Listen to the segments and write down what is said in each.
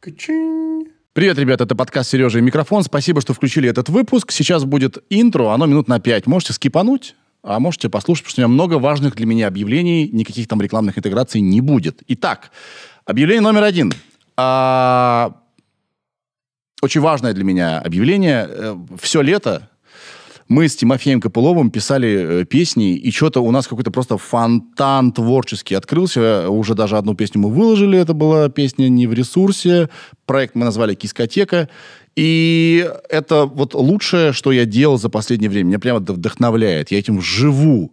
Привет, ребята, это подкаст Сережа и микрофон. Спасибо, что включили этот выпуск. Сейчас будет интро, оно минут на пять. Можете скипануть, а можете послушать, потому что у меня много важных для меня объявлений, никаких там рекламных интеграций не будет. Итак, объявление номер один. А... Очень важное для меня объявление. Э, Все лето мы с Тимофеем Копыловым писали э, песни, и что-то у нас какой-то просто фонтан творческий открылся. Уже даже одну песню мы выложили, это была песня «Не в ресурсе». Проект мы назвали «Кискотека». И это вот лучшее, что я делал за последнее время. Меня прямо вдохновляет. Я этим живу.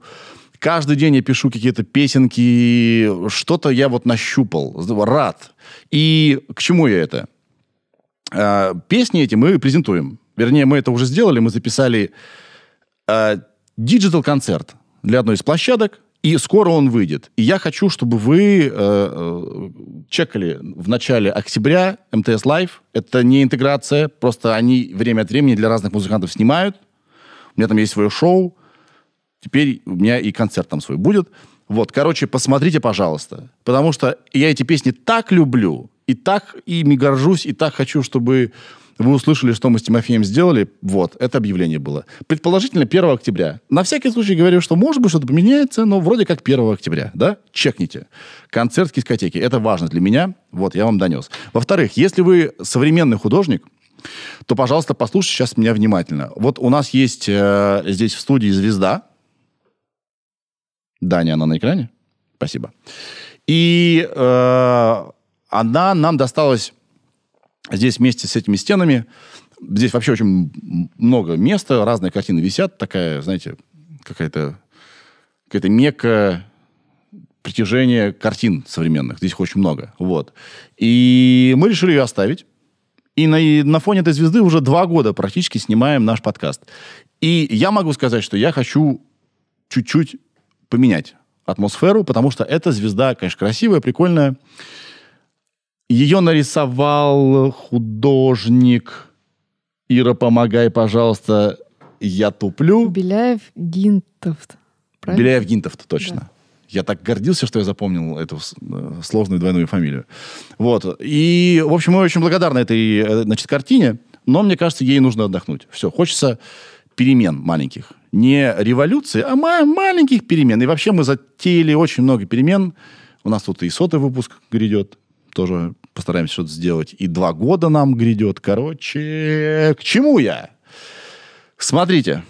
Каждый день я пишу какие-то песенки, что-то я вот нащупал, рад. И к чему я это? А, песни эти мы презентуем. Вернее, мы это уже сделали, мы записали Э, Диджитал-концерт для одной из площадок, и скоро он выйдет. И я хочу, чтобы вы э, э чекали в начале октября МТС Лайв. Это не интеграция, просто они время от времени для разных музыкантов снимают. У меня там есть свое шоу. Теперь у меня и концерт там свой будет. Вот, короче, посмотрите, пожалуйста. Потому что я эти песни так люблю, и так ими горжусь, и так хочу, чтобы вы услышали, что мы с Тимофеем сделали. Вот, это объявление было. Предположительно, 1 октября. На всякий случай говорю, что может быть что-то поменяется, но вроде как 1 октября, да? Чекните. Концерт в дискотеке. Это важно для меня. Вот, я вам донес. Во-вторых, если вы современный художник, то, пожалуйста, послушайте сейчас меня внимательно. Вот у нас есть э, здесь в студии звезда. Даня, она на экране? Спасибо. И э, она нам досталась Здесь вместе с этими стенами, здесь вообще очень много места, разные картины висят, такая, знаете, какая-то какая-то мека притяжение картин современных. Здесь их очень много. Вот. И мы решили ее оставить. И на, и на фоне этой звезды уже два года практически снимаем наш подкаст. И я могу сказать, что я хочу чуть-чуть поменять атмосферу, потому что эта звезда, конечно, красивая, прикольная. Ее нарисовал художник. Ира, помогай, пожалуйста. Я туплю. Беляев Гинтовт. Правильно? Беляев Гинтовт, точно. Да. Я так гордился, что я запомнил эту э, сложную двойную фамилию. Вот. И, в общем, мы очень благодарны этой э, значит, картине, но мне кажется, ей нужно отдохнуть. Все, хочется перемен маленьких. Не революции, а маленьких перемен. И вообще мы затеяли очень много перемен. У нас тут и сотый выпуск грядет, тоже постараемся что-то сделать. И два года нам грядет. Короче, к чему я? Смотрите,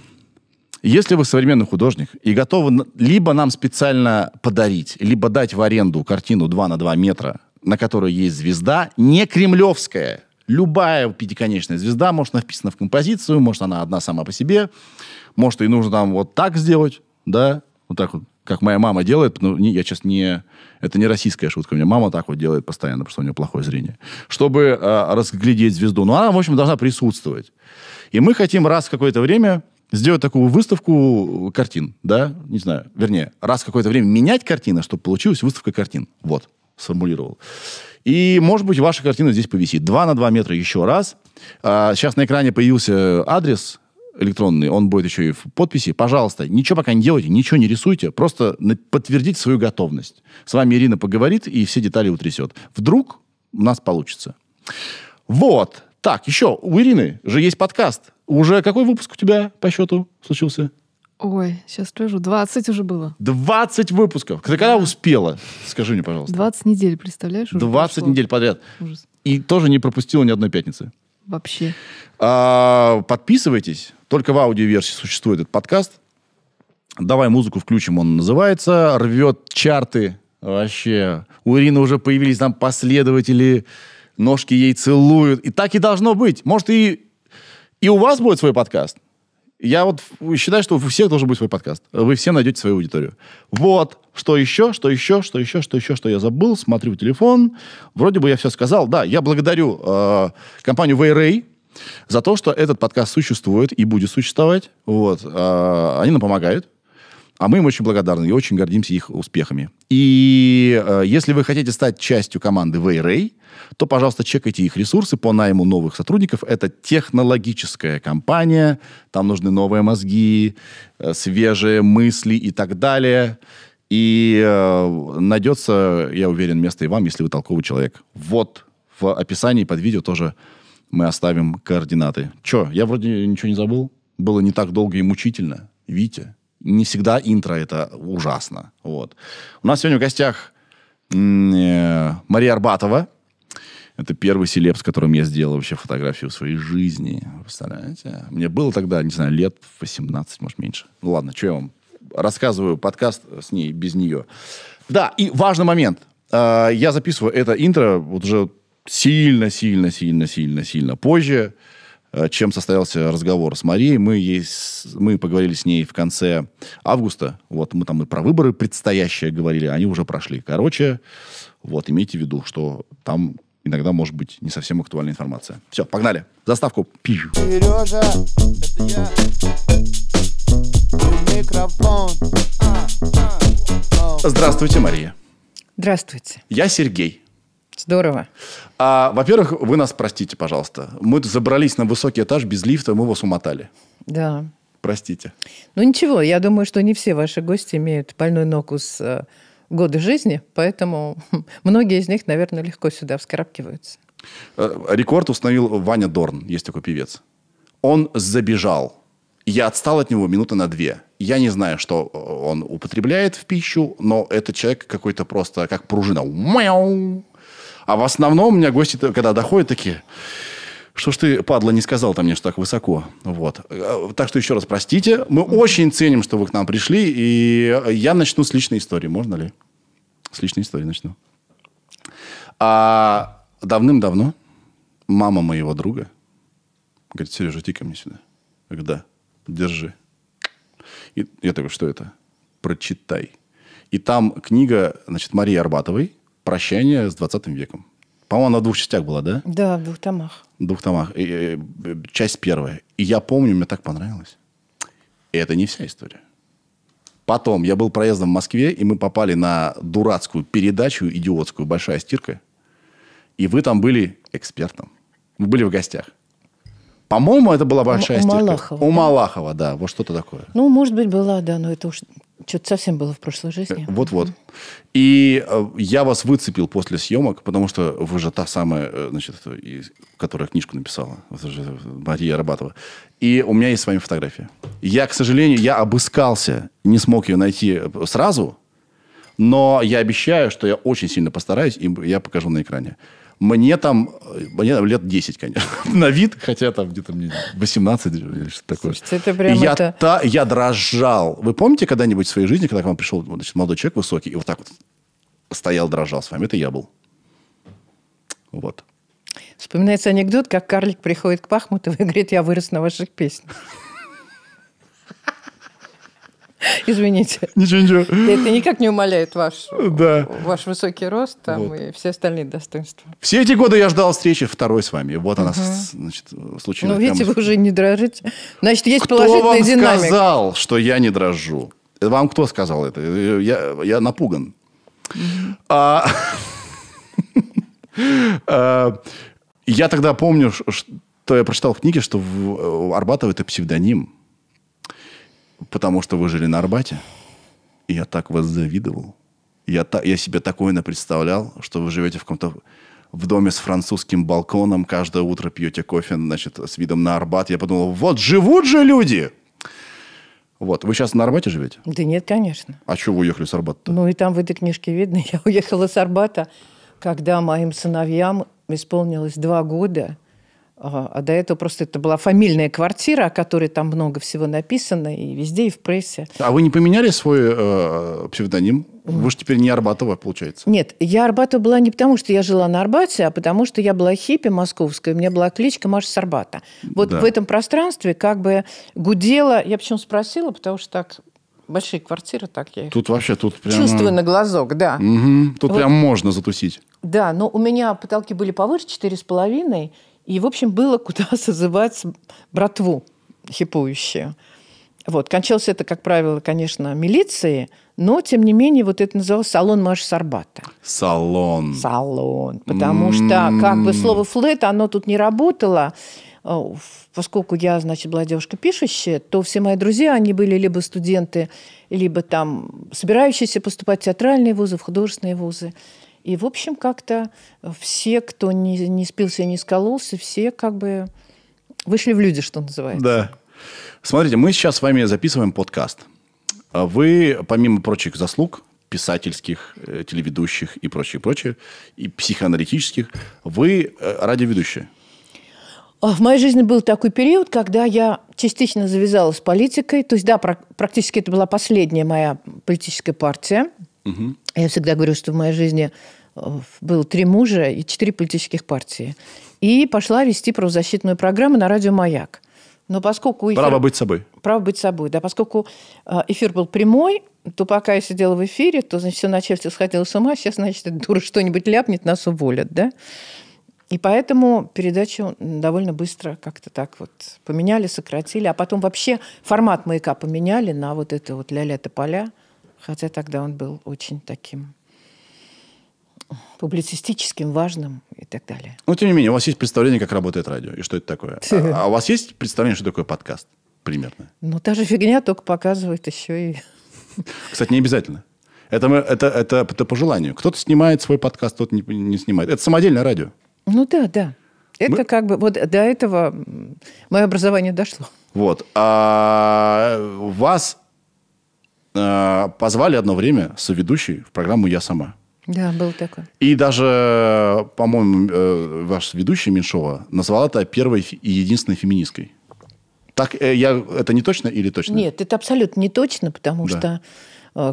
если вы современный художник и готовы либо нам специально подарить, либо дать в аренду картину 2 на 2 метра, на которой есть звезда, не кремлевская, любая пятиконечная звезда, может, она вписана в композицию, может, она одна сама по себе, может, и нужно там вот так сделать, да, вот так вот как моя мама делает, ну, не, я сейчас не... Это не российская шутка. У меня мама так вот делает постоянно, потому что у нее плохое зрение. Чтобы э, разглядеть звезду. Но ну, она, в общем, должна присутствовать. И мы хотим раз в какое-то время сделать такую выставку картин, да? Не знаю. Вернее, раз в какое-то время менять картины, чтобы получилась выставка картин. Вот. Сформулировал. И, может быть, ваша картина здесь повисит. два на два метра еще раз. А, сейчас на экране появился адрес электронный, он будет еще и в подписи. Пожалуйста, ничего пока не делайте, ничего не рисуйте, просто подтвердить свою готовность. С вами Ирина поговорит и все детали утрясет. Вдруг у нас получится. Вот. Так, еще у Ирины же есть подкаст. Уже какой выпуск у тебя по счету случился? Ой, сейчас скажу, 20 уже было. 20 выпусков. Ты когда успела? Скажи мне, пожалуйста. 20 недель, представляешь? Уже 20 прошло. недель подряд. Ужас. И тоже не пропустила ни одной пятницы вообще? А, подписывайтесь. Только в аудиоверсии существует этот подкаст. Давай музыку включим, он называется. Рвет чарты вообще. У Ирины уже появились там последователи. Ножки ей целуют. И так и должно быть. Может, и, и у вас будет свой подкаст? Я вот считаю, что у всех должен быть свой подкаст. Вы все найдете свою аудиторию. Вот. Что еще, что еще, что еще, что еще, что я забыл. Смотрю в телефон. Вроде бы я все сказал. Да, я благодарю э, компанию Wayray за то, что этот подкаст существует и будет существовать. Вот. Э, они нам помогают. А мы им очень благодарны и очень гордимся их успехами. И э, если вы хотите стать частью команды Wayray, то, пожалуйста, чекайте их ресурсы по найму новых сотрудников. Это технологическая компания, там нужны новые мозги, э, свежие мысли и так далее. И э, найдется, я уверен, место и вам, если вы толковый человек. Вот в описании под видео тоже мы оставим координаты. Че, я вроде ничего не забыл? Было не так долго и мучительно. Видите? Не всегда интро это ужасно. Вот. У нас сегодня в гостях э, Мария Арбатова, это первый селеп, с которым я сделал вообще фотографию в своей жизни. Представляете? Мне было тогда, не знаю, лет 18, может, меньше. Ну ладно, что я вам рассказываю подкаст с ней, без нее. Да, и важный момент. А, я записываю это интро вот уже сильно-сильно-сильно-сильно-сильно позже, а, чем состоялся разговор с Марией. Мы, ей, мы поговорили с ней в конце августа. Вот мы там и про выборы предстоящие говорили, они уже прошли. Короче, вот имейте в виду, что там иногда может быть не совсем актуальная информация. Все, погнали. Заставку. Пью. Сережа, это я. Микрофон. А, а. Здравствуйте, Мария. Здравствуйте. Я Сергей. Здорово. А, во-первых, вы нас простите, пожалуйста. Мы забрались на высокий этаж без лифта, мы вас умотали. Да. Простите. Ну ничего, я думаю, что не все ваши гости имеют больной ногу с э, годы жизни, поэтому многие из них, наверное, легко сюда вскарабкиваются. Э, рекорд установил Ваня Дорн, есть такой певец. Он забежал. Я отстал от него минуты на две. Я не знаю, что э, он употребляет в пищу, но этот человек какой-то просто как пружина. Мяу! А в основном у меня гости, когда доходят, такие... Что ж ты, падла, не сказал там мне, что так высоко. Вот. А, так что еще раз простите. Мы очень ценим, что вы к нам пришли. И я начну с личной истории. Можно ли? С личной истории начну. А давным-давно мама моего друга говорит, Сережа, иди ко мне сюда. Я говорю, да, держи. И я такой, что это? Прочитай. И там книга, значит, Марии Арбатовой «Прощание с 20 веком». По-моему, она в двух частях была, да? Да, в двух томах. В двух томах. И, и, э, э, часть первая. И я помню, мне так понравилось. И это не вся история. Потом я был проездом в Москве, и мы попали на дурацкую передачу идиотскую «Большая стирка». И вы там были экспертом. Вы были в гостях. По-моему, это была большая у стирка. Малахова, у да. Малахова, да. Вот что-то такое. Ну, может быть, была, да, но это уж что-то совсем было в прошлой жизни. Э, вот-вот. И э, я вас выцепил после съемок, потому что вы же та самая, э, значит, которая книжку написала, Мария Арбатова. И у меня есть с вами фотография. Я, к сожалению, я обыскался, не смог ее найти сразу, но я обещаю, что я очень сильно постараюсь, и я покажу на экране. Мне там, э, мне там лет 10, конечно, на вид, хотя там где-то мне 18 или что-то такое. Слушайте, это прям я, это... Та, я дрожал. Вы помните когда-нибудь в своей жизни, когда к вам пришел значит, молодой человек высокий и вот так вот стоял, дрожал с вами? Это я был. Вот. Вспоминается анекдот, как карлик приходит к Пахмутову и говорит, я вырос на ваших песнях. Извините. Ничего, ничего. Это никак не умаляет ваш, да. ваш высокий рост там, вот. и все остальные достоинства. Все эти годы я ждал встречи второй с вами. Вот она, угу. значит, ну, случилась. Ну, видите, прямо... вы уже не дрожите. Значит, есть Кто положительный динамик. Кто вам сказал, что я не дрожу? Вам кто сказал это? Я, я напуган. А, а, я тогда помню, что я прочитал в книге, что э, Арбатов это псевдоним. Потому что вы жили на Арбате. И я так вас завидовал. Я, та, я себе такое напредставлял, что вы живете в каком-то в доме с французским балконом, каждое утро пьете кофе, значит, с видом на Арбат. Я подумал, вот живут же люди! Вот. Вы сейчас на Арбате живете? Да нет, конечно. А что вы уехали с Арбата? Ну и там в этой книжке видно, я уехала с Арбата, когда моим сыновьям исполнилось два года. А, а до этого просто это была фамильная квартира, о которой там много всего написано, и везде, и в прессе. А вы не поменяли свой э, псевдоним? Вы же теперь не Арбатова, получается. Нет, я Арбатова была не потому, что я жила на Арбате, а потому, что я была хиппи московской. у меня была кличка Маша Сарбата. Вот да. в этом пространстве как бы гудела... Я почему спросила, потому что так большие квартиры, так я их тут вообще тут прямо... чувствую на глазок, да. Угу. Тут вот. прям можно затусить. Да, но у меня потолки были повыше 4,5, и, в общем, было куда созывать братву хипующую. Вот. Кончалось это, как правило, конечно, милиции, но, тем не менее, вот это называлось салон Маши Сарбата. Салон. Салон. Потому mm-hmm. что, как бы, слово «флэт», оно тут не работало. Э, поскольку я, значит, была девушка пишущая, то все мои друзья, они были либо студенты, либо там собирающиеся поступать в театральные вузы, в художественные вузы. И, в общем, как-то все, кто не, не спился и не скололся, все как бы вышли в люди, что называется. Да. Смотрите, мы сейчас с вами записываем подкаст. А вы, помимо прочих заслуг, писательских, э, телеведущих и прочее, прочее, и психоаналитических, вы э, радиоведущая. А, в моей жизни был такой период, когда я частично завязала с политикой. То есть, да, практически это была последняя моя политическая партия – Угу. Я всегда говорю, что в моей жизни э, было три мужа и четыре политических партии. И пошла вести правозащитную программу на радио «Маяк». Но поскольку эфир... Право быть собой. Право быть собой, да. Поскольку э, эфир был прямой, то пока я сидела в эфире, то, значит, все начальство сходило с ума, а сейчас, значит, дура что-нибудь ляпнет, нас уволят, да. И поэтому передачу довольно быстро как-то так вот поменяли, сократили, а потом вообще формат «Маяка» поменяли на вот это вот «Ля-ля-тополя». -ля Хотя тогда он был очень таким публицистическим, важным и так далее. Но, ну, тем не менее, у вас есть представление, как работает радио и что это такое. А, а у вас есть представление, что такое подкаст примерно? Ну, та же фигня только показывает еще и... Кстати, не обязательно. Это, мы, это, это, это по желанию. Кто-то снимает свой подкаст, кто-то не, не снимает. Это самодельное радио. Ну да, да. Это мы... как бы... Вот до этого мое образование дошло. Вот. А вас Э, позвали одно время соведущей в программу «Я сама». Да, был такое. И даже, по-моему, э, ваш ведущий Меньшова назвала это первой и единственной феминисткой. Так э, я это не точно или точно? Нет, это абсолютно не точно, потому да. что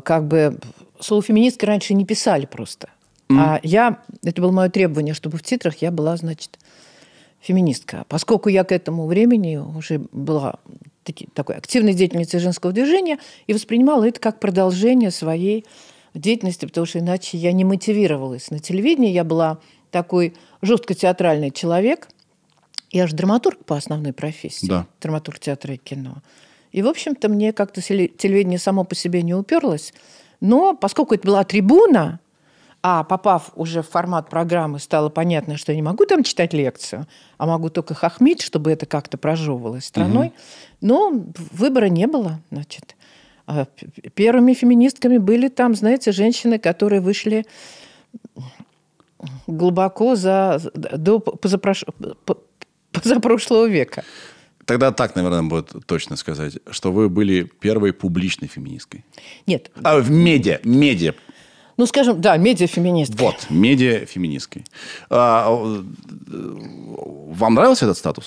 как бы слово феминистки раньше не писали просто. Mm. А я, это было мое требование, чтобы в титрах я была, значит, феминистка. Поскольку я к этому времени уже была такой активной деятельницей женского движения и воспринимала это как продолжение своей деятельности, потому что иначе я не мотивировалась. На телевидении я была такой жестко театральный человек. Я же драматург по основной профессии. Да. Драматург театра и кино. И, в общем-то, мне как-то телевидение само по себе не уперлось. Но поскольку это была трибуна, а попав уже в формат программы, стало понятно, что я не могу там читать лекцию, а могу только хохмить, чтобы это как-то прожевывалось страной. Угу. Но выбора не было, значит. А первыми феминистками были там, знаете, женщины, которые вышли глубоко за, до позапрош, позапрошлого века. Тогда так, наверное, будет точно сказать, что вы были первой публичной феминисткой. Нет. А в медиа, медиа ну, скажем, да, медиафеминисткой. Вот, медиафеминисткой. А, э, вам нравился этот статус?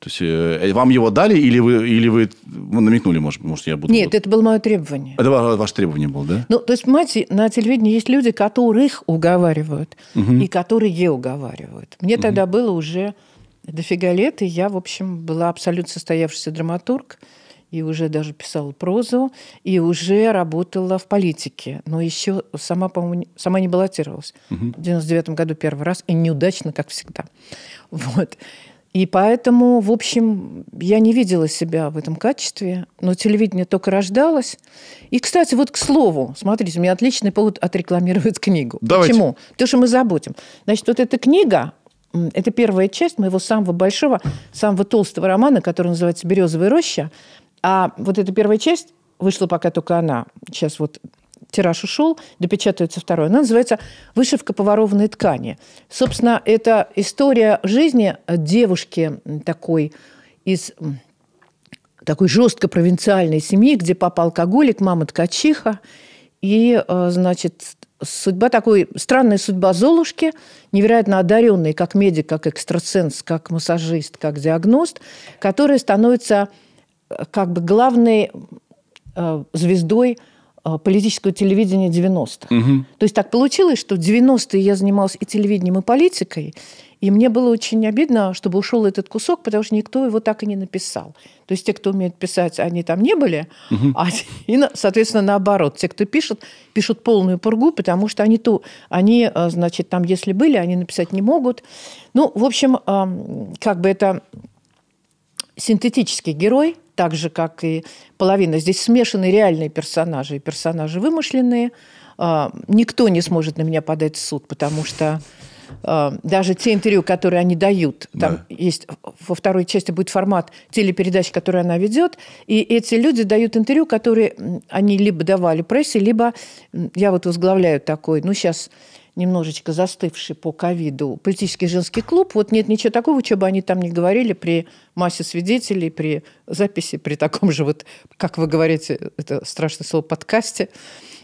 То есть э, вам его дали или вы, или вы ну, намекнули, может, может, я буду... Нет, это было мое требование. Это ва- ваше требование было, да? Ну, то есть, понимаете, на телевидении есть люди, которых уговаривают угу. и которые уговаривают. Мне угу. тогда было уже дофига лет, и я, в общем, была абсолютно состоявшийся драматург и уже даже писала прозу, и уже работала в политике. Но еще сама, по-моему, сама не баллотировалась. Угу. В 99 году первый раз, и неудачно, как всегда. Вот. И поэтому, в общем, я не видела себя в этом качестве, но телевидение только рождалось. И, кстати, вот к слову, смотрите, у меня отличный повод отрекламировать книгу. Давайте. Почему? Потому что мы заботим. Значит, вот эта книга, это первая часть моего самого большого, самого толстого романа, который называется «Березовая роща». А вот эта первая часть, вышла пока только она, сейчас вот тираж ушел, допечатывается второй. Она называется «Вышивка по ткани». Собственно, это история жизни девушки такой из такой жестко провинциальной семьи, где папа алкоголик, мама ткачиха. И, э, значит, судьба такой, странная судьба Золушки, невероятно одаренной как медик, как экстрасенс, как массажист, как диагност, которая становится как бы главной э, звездой э, политического телевидения 90-х. Угу. То есть так получилось, что в 90-е я занималась и телевидением, и политикой, и мне было очень обидно, чтобы ушел этот кусок, потому что никто его так и не написал. То есть те, кто умеет писать, они там не были, угу. а, и, соответственно, наоборот. Те, кто пишет, пишут полную пургу, потому что они, то, они, э, значит, там, если были, они написать не могут. Ну, в общем, как бы это синтетический герой, так же, как и половина. Здесь смешаны реальные персонажи и персонажи вымышленные. А, никто не сможет на меня подать в суд, потому что а, даже те интервью, которые они дают, там да. есть во второй части будет формат телепередач, которые она ведет, и эти люди дают интервью, которые они либо давали прессе, либо я вот возглавляю такой, ну сейчас немножечко застывший по ковиду политический женский клуб. Вот нет ничего такого, что бы они там не говорили при массе свидетелей, при записи, при таком же вот, как вы говорите, это страшное слово, подкасте.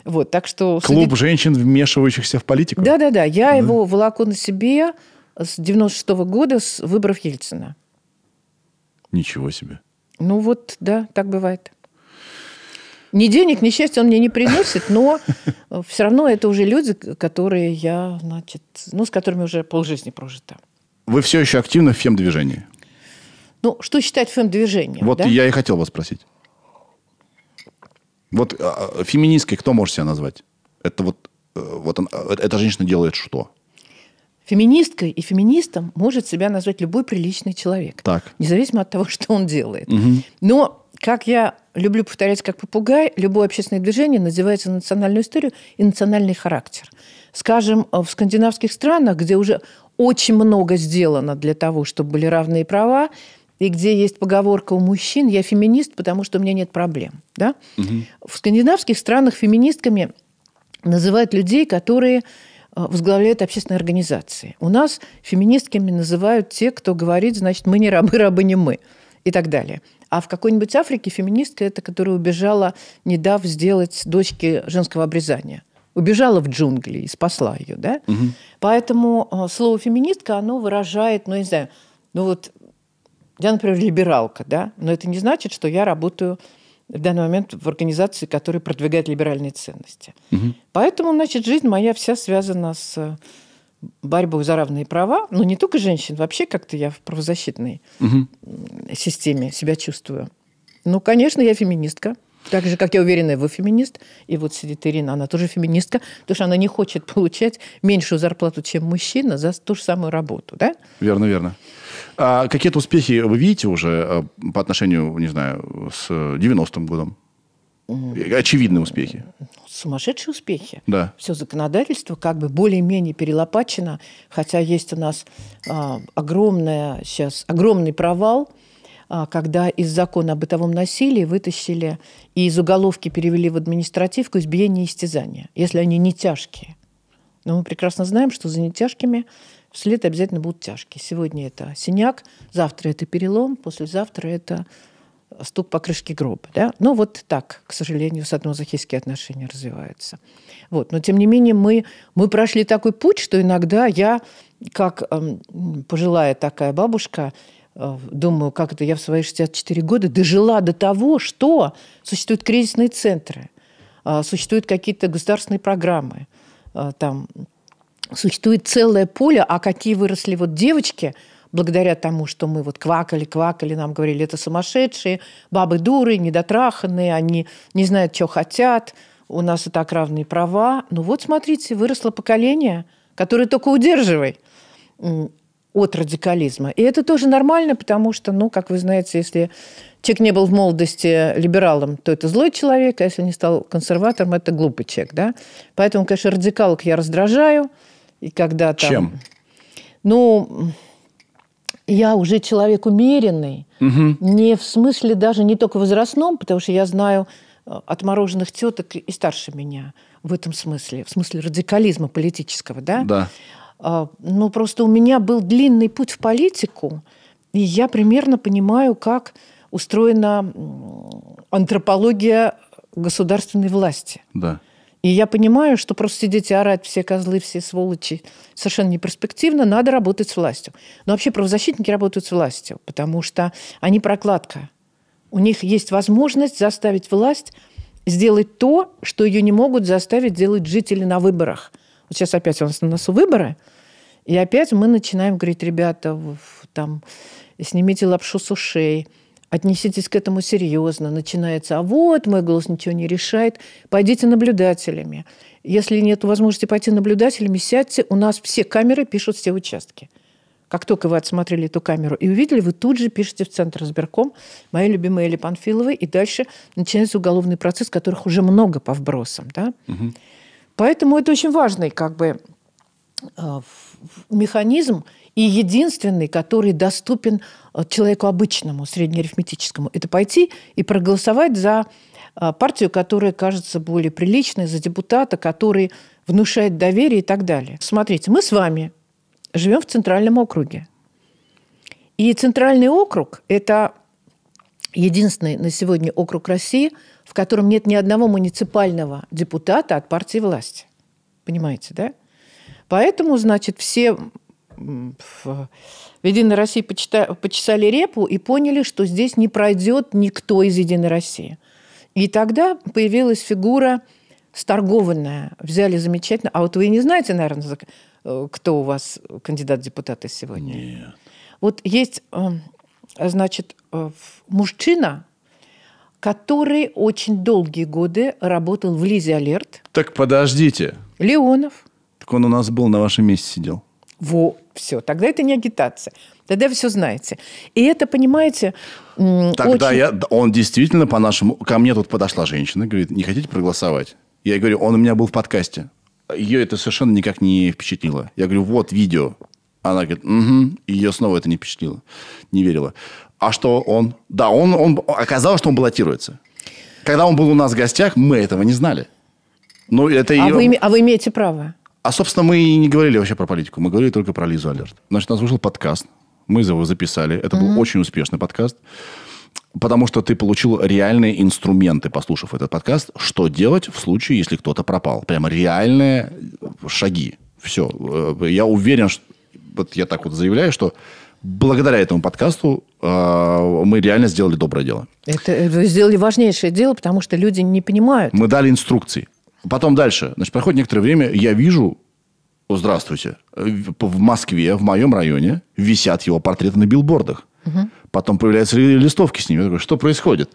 Вот, так что... Клуб судить... женщин, вмешивающихся в политику? Да-да-да. Я да. его волоку на себе с 96 -го года, с выборов Ельцина. Ничего себе. Ну вот, да, так бывает ни денег, ни счастья он мне не приносит, но все равно это уже люди, которые я, значит, ну, с которыми уже полжизни прожита. Вы все еще активны в фем-движении? Ну, что считать фем-движением? Вот да? я и хотел вас спросить. Вот а, а, феминисткой кто может себя назвать? Это вот, э, вот он, э, эта женщина делает что? Феминисткой и феминистом может себя назвать любой приличный человек. Так. Независимо от того, что он делает. Угу. Но, как я люблю повторять как попугай, любое общественное движение называется национальную историю и национальный характер. Скажем, э, в скандинавских странах, где уже очень много сделано для того, чтобы были равные права, и где есть поговорка у мужчин «я феминист, потому что у меня нет проблем». Да? Угу. В скандинавских странах феминистками называют людей, которые э, возглавляют общественные организации. У нас феминистками называют те, кто говорит, значит, мы не рабы, рабы не мы и так далее. А в какой-нибудь Африке феминистка – это которая убежала, не дав сделать дочке женского обрезания. Убежала в джунгли и спасла ее. Да? Угу. Поэтому а, слово «феминистка» оно выражает, ну, я не знаю, ну вот я, например, либералка, да, но это не значит, что я работаю в данный момент в организации, которая продвигает либеральные ценности. Угу. Поэтому, значит, жизнь моя вся связана с борьбу за равные права, но не только женщин, вообще как-то я в правозащитной угу. системе себя чувствую. Ну, конечно, я феминистка. Так же, как я уверена, вы феминист. И вот сидит Ирина, она тоже феминистка, потому что она не хочет получать меньшую зарплату, чем мужчина, за ту же самую работу, да? Верно, верно. А какие-то успехи вы видите уже э, по отношению, не знаю, с 90-м годом? очевидные успехи. Сумасшедшие успехи. Да. Все законодательство как бы более-менее перелопачено, хотя есть у нас а, огромная сейчас огромный провал, а, когда из закона о бытовом насилии вытащили и из уголовки перевели в административку избиение и истязание, если они не тяжкие. Но мы прекрасно знаем, что за нетяжкими вслед обязательно будут тяжкие. Сегодня это синяк, завтра это перелом, послезавтра это стук по крышке гроба. Да? ну вот так, к сожалению, с однозахистские отношения развиваются. Вот. Но, тем не менее, мы, мы прошли такой путь, что иногда я, как э, пожилая такая бабушка, э, думаю, как это я в свои 64 года дожила до того, что существуют кризисные центры, э, существуют какие-то государственные программы, э, там, существует целое поле, а какие выросли вот девочки – благодаря тому, что мы вот квакали, квакали, нам говорили, это сумасшедшие, бабы дуры, недотраханные, они не знают, что хотят, у нас и так равные права. Ну вот, смотрите, выросло поколение, которое только удерживай от радикализма. И это тоже нормально, потому что, ну, как вы знаете, если человек не был в молодости либералом, то это злой человек, а если не стал консерватором, это глупый человек, да? Поэтому, конечно, радикалок я раздражаю, и когда там... Чем? Ну, я уже человек умеренный, угу. не в смысле даже не только возрастном, потому что я знаю э, отмороженных теток и старше меня в этом смысле, в смысле радикализма политического, да? Да. А, ну, просто у меня был длинный путь в политику, и я примерно понимаю, как устроена антропология государственной власти. Да. И я понимаю, что просто сидеть и орать все козлы, все сволочи совершенно неперспективно. Надо работать с властью. Но вообще правозащитники работают с властью, потому что они прокладка. У них есть возможность заставить власть сделать то, что ее не могут заставить делать жители на выборах. Вот сейчас опять у нас на носу выборы, и опять мы начинаем говорить, ребята, там, снимите лапшу с ушей – Отнеситесь к этому серьезно. Начинается, а вот мой голос ничего не решает. Пойдите наблюдателями. Если нет возможности пойти наблюдателями, сядьте. У нас все камеры пишут все участки. Как только вы отсмотрели эту камеру и увидели, вы тут же пишете в Центр сберком, мои любимые Эли Панфилова», и дальше начинается уголовный процесс, которых уже много по вбросам. Да? Угу. Поэтому это очень важный как бы, э, механизм, и единственный, который доступен э, человеку обычному, среднеарифметическому, это пойти и проголосовать за э, партию, которая кажется более приличной, за депутата, который внушает доверие и так далее. Смотрите, мы с вами живем в центральном округе. И центральный округ – это единственный на сегодня округ России, в котором нет ни одного муниципального депутата от партии власти. Понимаете, да? Поэтому, значит, все в «Единой России» почесали репу и поняли, что здесь не пройдет никто из «Единой России». И тогда появилась фигура сторгованная. Взяли замечательно. А вот вы не знаете, наверное, э, кто у вас кандидат в депутаты сегодня? Нет. Вот есть, э, значит, э, мужчина, который очень долгие годы работал в Лизе Алерт. Так подождите. Леонов. Так он у нас был, на вашем месте сидел. Во, все, тогда это не агитация. Тогда все знаете. И это, понимаете, Тогда очень... я, он действительно по нашему... Ко мне тут подошла женщина, говорит, не хотите проголосовать? Я говорю, он у меня был в подкасте. Ее это совершенно никак не впечатлило. Я говорю, вот видео. Она говорит, угу. Ее снова это не впечатлило. Не верила. А что он? Да, он, он оказалось, что он баллотируется. Когда он был у нас в гостях, мы этого не знали. Но ну, это а, ее... вы, а вы имеете право. А, собственно, мы и не говорили вообще про политику. Мы говорили только про Лизу Алерт. Значит, у нас вышел подкаст. Мы его записали. Это mm-hmm. был очень успешный подкаст. Потому что ты получил реальные инструменты, послушав этот подкаст, что делать в случае, если кто-то пропал. Прямо реальные шаги. Все. Э, я уверен, что... Вот я так вот заявляю, что благодаря этому подкасту э, мы реально сделали доброе дело. Это э, вы сделали важнейшее дело, потому что люди не понимают. Мы дали инструкции. Потом дальше. Значит, проходит некоторое время, я вижу, здравствуйте, в Москве, в моем районе, висят его портреты на билбордах. Угу. Потом появляются листовки с ними. Я такой, что происходит?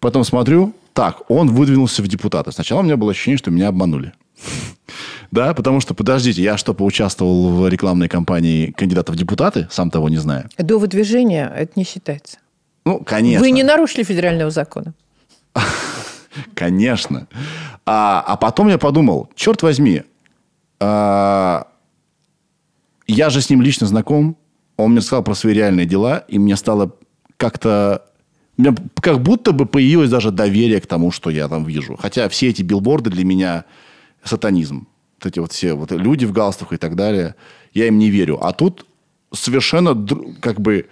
Потом смотрю, так, он выдвинулся в депутаты. Сначала у меня было ощущение, что меня обманули. Да, потому что, подождите, я что, поучаствовал в рекламной кампании кандидата в депутаты, сам того не знаю. До выдвижения это не считается. Ну, конечно. Вы не нарушили федерального закона. Конечно. А, а потом я подумал, черт возьми, а, я же с ним лично знаком, он мне сказал про свои реальные дела, и мне стало как-то... У меня как будто бы появилось даже доверие к тому, что я там вижу. Хотя все эти билборды для меня сатанизм. Вот эти вот все вот люди в галстуках и так далее. Я им не верю. А тут совершенно как бы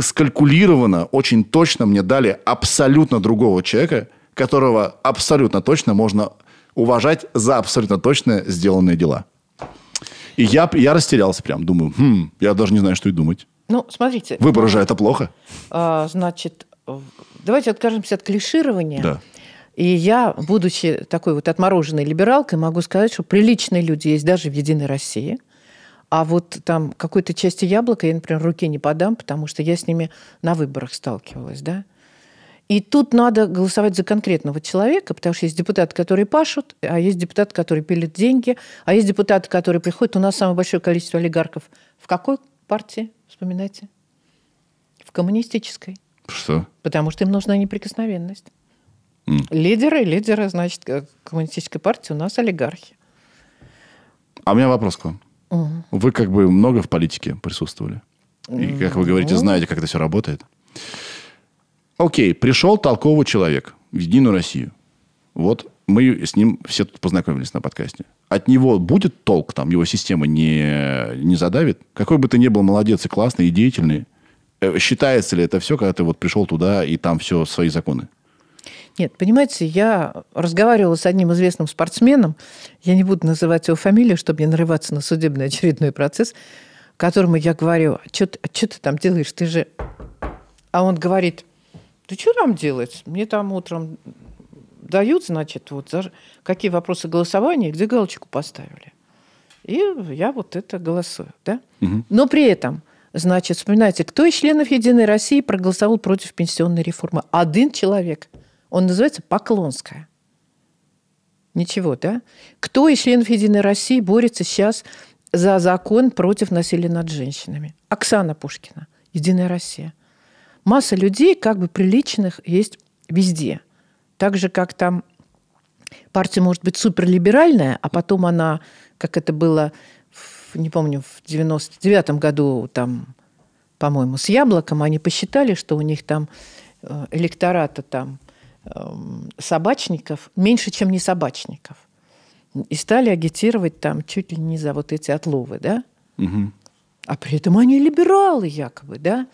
скалькулировано, очень точно мне дали абсолютно другого человека, которого абсолютно точно можно уважать за абсолютно точно сделанные дела. И я, я растерялся прям, думаю, хм, я даже не знаю, что и думать. Ну, смотрите. Выбор же это плохо. А, значит, давайте откажемся от клиширования. Да. И я, будучи такой вот отмороженной либералкой, могу сказать, что приличные люди есть даже в «Единой России». А вот там какой-то части яблока я, например, руке не подам, потому что я с ними на выборах сталкивалась, да. И тут надо голосовать за конкретного человека, потому что есть депутаты, которые пашут, а есть депутаты, которые пилят деньги, а есть депутаты, которые приходят. У нас самое большое количество олигархов. В какой партии, вспоминайте? В коммунистической. Что? Потому что им нужна неприкосновенность. Mm. Лидеры, лидеры, значит, э, коммунистической партии у нас олигархи. А у меня вопрос к вам. Угу. Вы как бы много в политике присутствовали. И, как вы говорите, знаете, как это все работает. Окей, пришел толковый человек в Единую Россию. Вот мы с ним все тут познакомились на подкасте. От него будет толк, там его система не, не задавит? Какой бы ты ни был молодец и классный, и деятельный, э, считается ли это все, когда ты вот пришел туда, и там все свои законы? Нет, понимаете, я разговаривала с одним известным спортсменом, я не буду называть его фамилию, чтобы не нарываться на судебный очередной процесс, которому я говорю, а что ты, а ты там делаешь, ты же... А он говорит, ты что там делать? Мне там утром дают, значит, вот за какие вопросы голосования, где галочку поставили. И я вот это голосую, да? Угу. Но при этом, значит, вспоминайте, кто из членов «Единой России» проголосовал против пенсионной реформы? Один человек – он называется «Поклонская». Ничего, да? Кто из членов «Единой России» борется сейчас за закон против насилия над женщинами? Оксана Пушкина, «Единая Россия». Масса людей, как бы приличных, есть везде. Так же, как там партия может быть суперлиберальная, а потом она, как это было, в, не помню, в 99-м году, там, по-моему, с яблоком, они посчитали, что у них там э, электората там Эм, собачников меньше, чем не собачников. И стали агитировать там чуть ли не за вот эти отловы, да? Угу. А при этом они либералы якобы, да?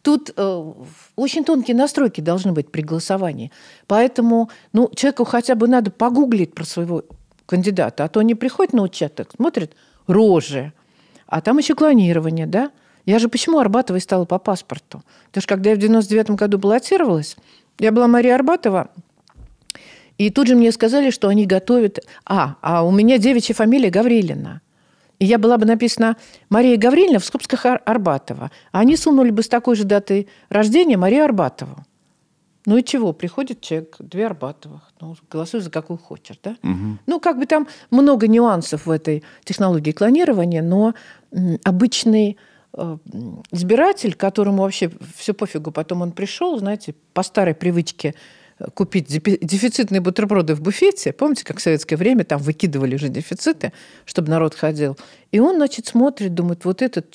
Тут э, очень тонкие настройки должны быть при голосовании. Поэтому ну, человеку хотя бы надо погуглить про своего кандидата, а то они приходят на участок, смотрят рожи, а там еще клонирование, да? Я же почему Арбатовой стала по паспорту? Потому что когда я в 99 году баллотировалась, я была Мария Арбатова, и тут же мне сказали, что они готовят... А, а у меня девичья фамилия Гаврилина. И я была бы написана Мария Гаврилина в скобсках Ар- Арбатова. А они сунули бы с такой же даты рождения Мария Арбатову. Ну и чего? Приходит человек, две Арбатовых. Ну, голосуй за какую хочешь, да? Угу. Ну, как бы там много нюансов в этой технологии клонирования, но обычный Э, избиратель, которому вообще все пофигу, потом он пришел, знаете, по старой привычке э, купить дефицитные бутерброды в буфете. Помните, как в советское время там выкидывали же дефициты, чтобы народ ходил. И он, значит, смотрит, думает, вот этот,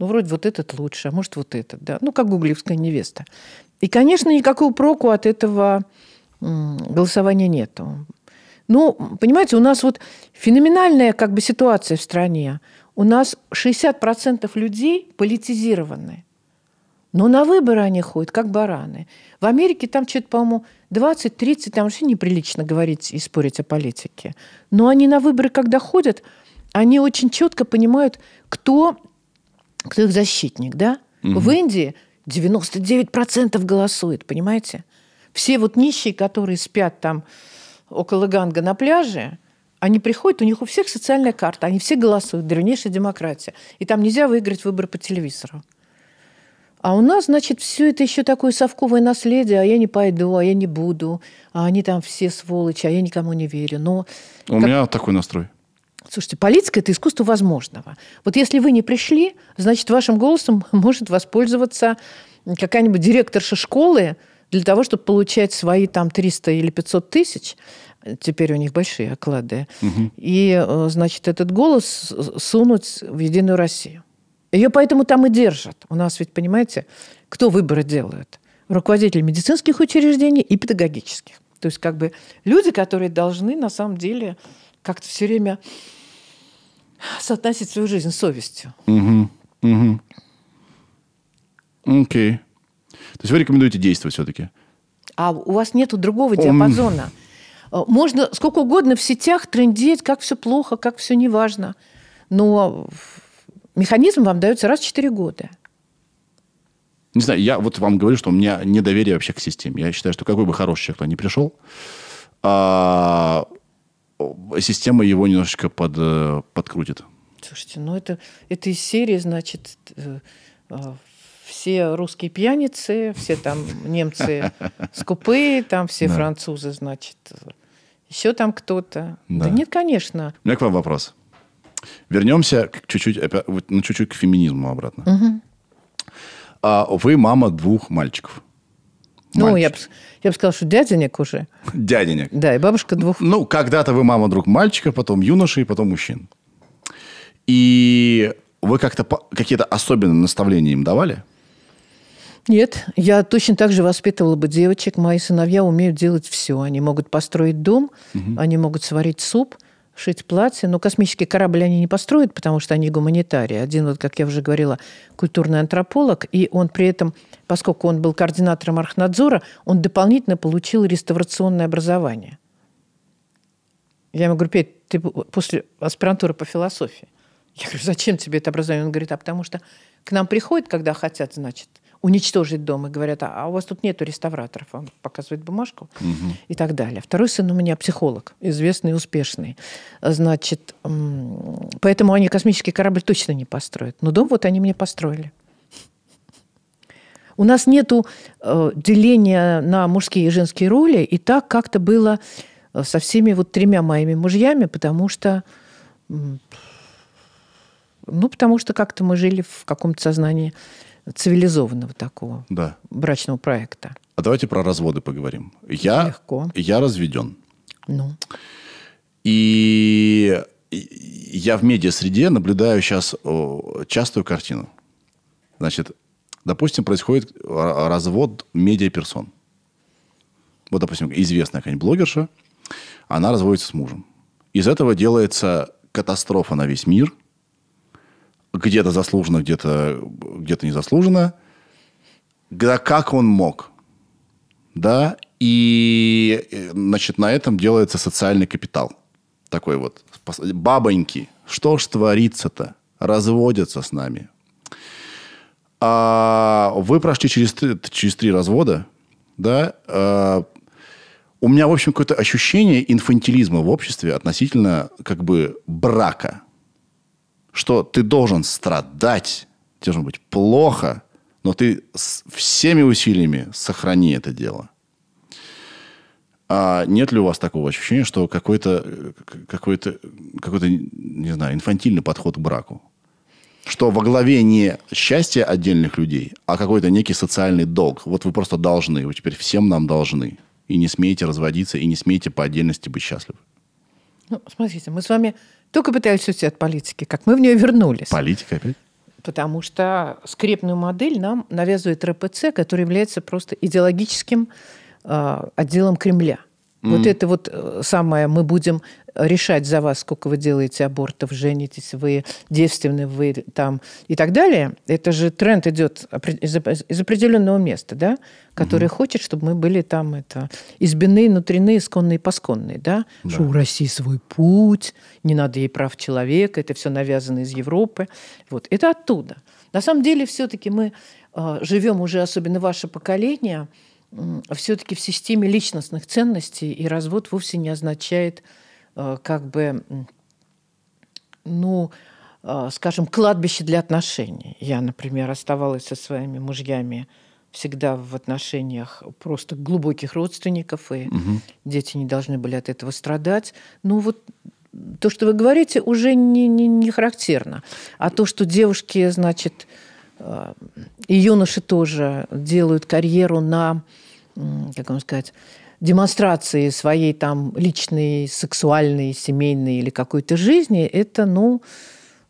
ну, вроде вот этот лучше, а может, вот этот, да. Ну, как гуглевская невеста. И, конечно, никакого проку от этого голосования нету. Ну, понимаете, у нас вот феноменальная как бы ситуация в стране. У нас 60% людей политизированы. Но на выборы они ходят, как бараны. В Америке там что-то, по-моему, 20-30, там вообще неприлично говорить и спорить о политике. Но они на выборы, когда ходят, они очень четко понимают, кто, кто их защитник. Да? Угу. В Индии 99% голосует, понимаете? Все вот нищие, которые спят там около Ганга на пляже – они приходят, у них у всех социальная карта, они все голосуют, древнейшая демократия. И там нельзя выиграть выборы по телевизору. А у нас, значит, все это еще такое совковое наследие, а я не пойду, а я не буду, а они там все сволочи, а я никому не верю. Но у как... меня такой настрой. Слушайте, политика – это искусство возможного. Вот если вы не пришли, значит, вашим голосом может воспользоваться какая-нибудь директорша школы, для того, чтобы получать свои там 300 или 500 тысяч, теперь у них большие оклады, угу. и, э, значит, этот голос э, сунуть в «Единую Россию». Ее поэтому там и держат. У нас ведь, понимаете, кто выборы делает? Руководители медицинских учреждений и педагогических. То есть как бы люди, которые должны на самом деле как-то все время соотносить свою жизнь с совестью. Угу. Угу. Окей. То есть вы рекомендуете действовать все-таки? А у вас нету другого диапазона. Он... Э, можно сколько угодно в сетях трендеть, как все плохо, как все неважно. Но механизм вам дается раз в 4 года. Не знаю, я вот вам говорю, что у меня недоверие вообще к системе. Я считаю, что какой бы хороший человек кто ни пришел, а система его немножечко под, э, подкрутит. Слушайте, ну это, это из серии, значит, э, все русские пьяницы, все там немцы скупые, там все да. французы, значит, еще там кто-то. Да. да нет, конечно. У меня к вам вопрос. Вернемся чуть-чуть, ну, чуть-чуть к феминизму обратно. Угу. А вы мама двух мальчиков. Мальчик. Ну, я бы, я бы сказала, что дяденек уже. Дяденек. Да, и бабушка двух. Ну, когда-то вы мама друг мальчика, потом юноши, и потом мужчин. И вы как-то какие-то особенные наставления им давали? Нет, я точно так же воспитывала бы девочек. Мои сыновья умеют делать все. Они могут построить дом, угу. они могут сварить суп, шить платье. Но космический корабль они не построят, потому что они гуманитарии. Один, вот, как я уже говорила, культурный антрополог, и он при этом, поскольку он был координатором архнадзора, он дополнительно получил реставрационное образование. Я ему говорю, Петь, ты после аспирантуры по философии. Я говорю, зачем тебе это образование? Он говорит, а потому что к нам приходят, когда хотят, значит, уничтожить дом. И говорят, а, у вас тут нету реставраторов. Он показывает бумажку угу. и так далее. Второй сын у меня психолог, известный, успешный. Значит, поэтому они космический корабль точно не построят. Но дом вот они мне построили. У нас нет э, деления на мужские и женские роли, и так как-то было э, со всеми вот тремя моими мужьями, потому что, ну, потому что как-то мы жили в каком-то сознании цивилизованного такого да. брачного проекта. А давайте про разводы поговорим. Я, Легко. Я разведен. Ну. И я в медиа-среде наблюдаю сейчас частую картину. Значит, допустим, происходит а, развод медиаперсон. Вот, допустим, известная какая-нибудь блогерша, она разводится с мужем. Из этого делается катастрофа на весь мир – где-то заслуженно, где-то где незаслуженно. Да как он мог? Да, и, э, значит, на этом делается социальный капитал. Такой вот. Бабоньки, что ж творится-то? Разводятся с нами. А вы прошли через, через три развода, да? А, у меня, в общем, какое-то ощущение инфантилизма в обществе относительно, как бы, брака – что ты должен страдать, должно быть плохо, но ты всеми усилиями сохрани это дело. А нет ли у вас такого ощущения, что какой-то, э, какой-то, какой-то, не знаю, инфантильный подход к браку? Что во главе не счастье отдельных людей, а какой-то некий социальный долг. Вот вы просто должны, вы теперь всем нам должны. И не смеете разводиться, и не смеете по отдельности быть счастливы. Ну, смотрите, мы с вами только пытались уйти от политики, как мы в нее вернулись. Политика опять? Потому что скрепную модель нам навязывает РПЦ, который является просто идеологическим э, отделом Кремля – Mm. Вот это вот э, самое, мы будем решать за вас, сколько вы делаете абортов, женитесь, вы девственны, вы там и так далее. Это же тренд идет из определенного места, да, который mm-hmm. хочет, чтобы мы были там это избиные, внутренние, исконные, пасконные, да, да. что у России свой путь, не надо ей прав человека, это все навязано из Европы. Вот это оттуда. На самом деле все-таки мы э, а, живем уже, особенно ваше поколение – а все-таки в системе личностных ценностей и развод вовсе не означает э, как бы, ну, э, скажем, кладбище для отношений. Я, например, оставалась со своими мужьями всегда в отношениях просто глубоких родственников, и угу. дети не должны были от этого страдать. Ну вот то, что вы говорите, уже не, не, не характерно. А то, что девушки, значит, и юноши тоже делают карьеру на, как вам сказать, демонстрации своей там личной, сексуальной, семейной или какой-то жизни, это, ну,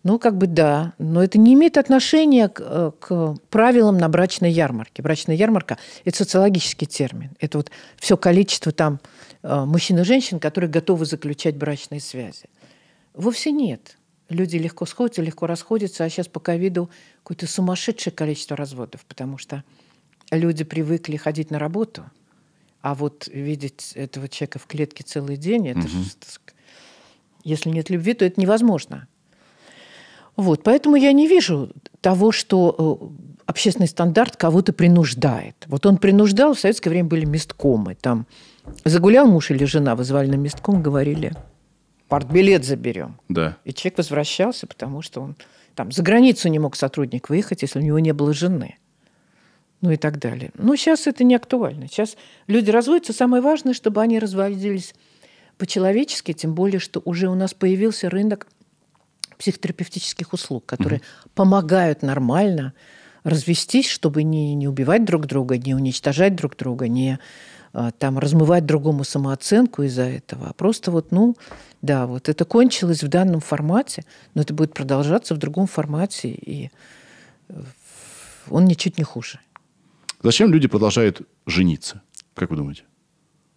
ну, как бы да, но это не имеет отношения к, э, к правилам на брачной ярмарке. Брачная ярмарка – это социологический термин. Это вот все количество там э, мужчин и женщин, которые готовы заключать брачные связи. Вовсе нет люди легко сходятся, легко расходятся, а сейчас по ковиду какое-то сумасшедшее количество разводов, потому что люди привыкли ходить на работу, а вот видеть этого человека в клетке целый день, это угу. же, если нет любви, то это невозможно. Вот, поэтому я не вижу того, что э, общественный стандарт кого-то принуждает. Вот он принуждал, в советское время были месткомы. Там загулял муж или жена, вызывали на местком, говорили – партбилет заберем. Да. И человек возвращался, потому что он там за границу не мог сотрудник выехать, если у него не было жены. Ну и так далее. Но ну, сейчас это не актуально. Сейчас люди разводятся. Самое важное, чтобы они разводились по-человечески, тем более, что уже у нас появился рынок психотерапевтических услуг, которые угу. помогают нормально развестись, чтобы не, не убивать друг друга, не уничтожать друг друга, не а, там размывать другому самооценку из-за этого, а просто вот, ну, да, вот это кончилось в данном формате, но это будет продолжаться в другом формате, и э, он ничуть не хуже. Зачем люди продолжают жениться? Как вы думаете?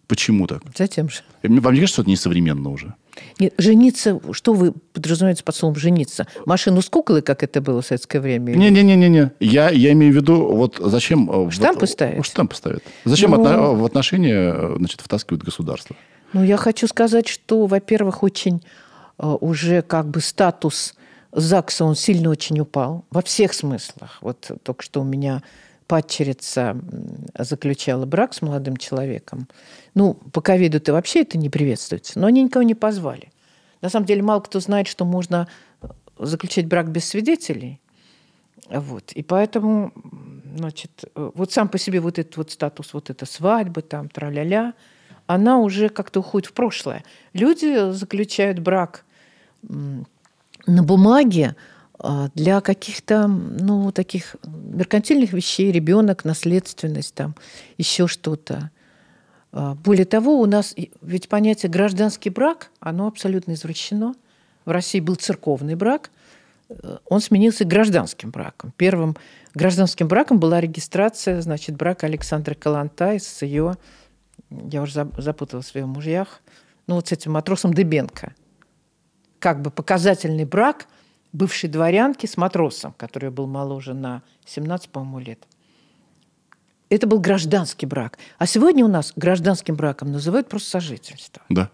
Почему так? Затем же. Э, вам не кажется, что это несовременно уже? Нет, жениться, что вы подразумеваете под словом жениться? Машину с куклой, как это было в советское время? Не-не-не, не, я, я имею в виду, вот зачем... Э, штампы вот, ставят? Штампы ставят. Зачем ну... отно, в отношения э, значит, втаскивают государство? Ну, я хочу сказать, что, во-первых, очень э, уже как бы статус ЗАГСа, он сильно очень упал во всех смыслах. Вот только что у меня падчерица заключала брак с молодым человеком. Ну, по ковиду-то вообще это не приветствуется, но они никого не позвали. На самом деле мало кто знает, что можно э, заключать брак без свидетелей. Вот. И поэтому, значит, э, вот сам по себе вот этот вот статус, вот эта свадьба, там, тра-ля-ля, она уже как-то уходит в прошлое. Люди заключают брак на бумаге, а, для каких-то, ну, таких меркантильных вещей, ребенок, наследственность, там, еще что-то. А, более того, у нас ведь понятие гражданский брак, оно абсолютно извращено. В России был церковный брак, э, он сменился гражданским браком. Первым гражданским браком была регистрация, значит, брака Александра Калантай с ее, я уже запуталась в ее мужьях, ну, вот с этим матросом Дебенко, Как бы показательный брак – бывшей дворянки с матросом, который был моложе на 17, по-моему, лет. Это был гражданский брак. А сегодня у нас гражданским браком называют просто сожительство. Да.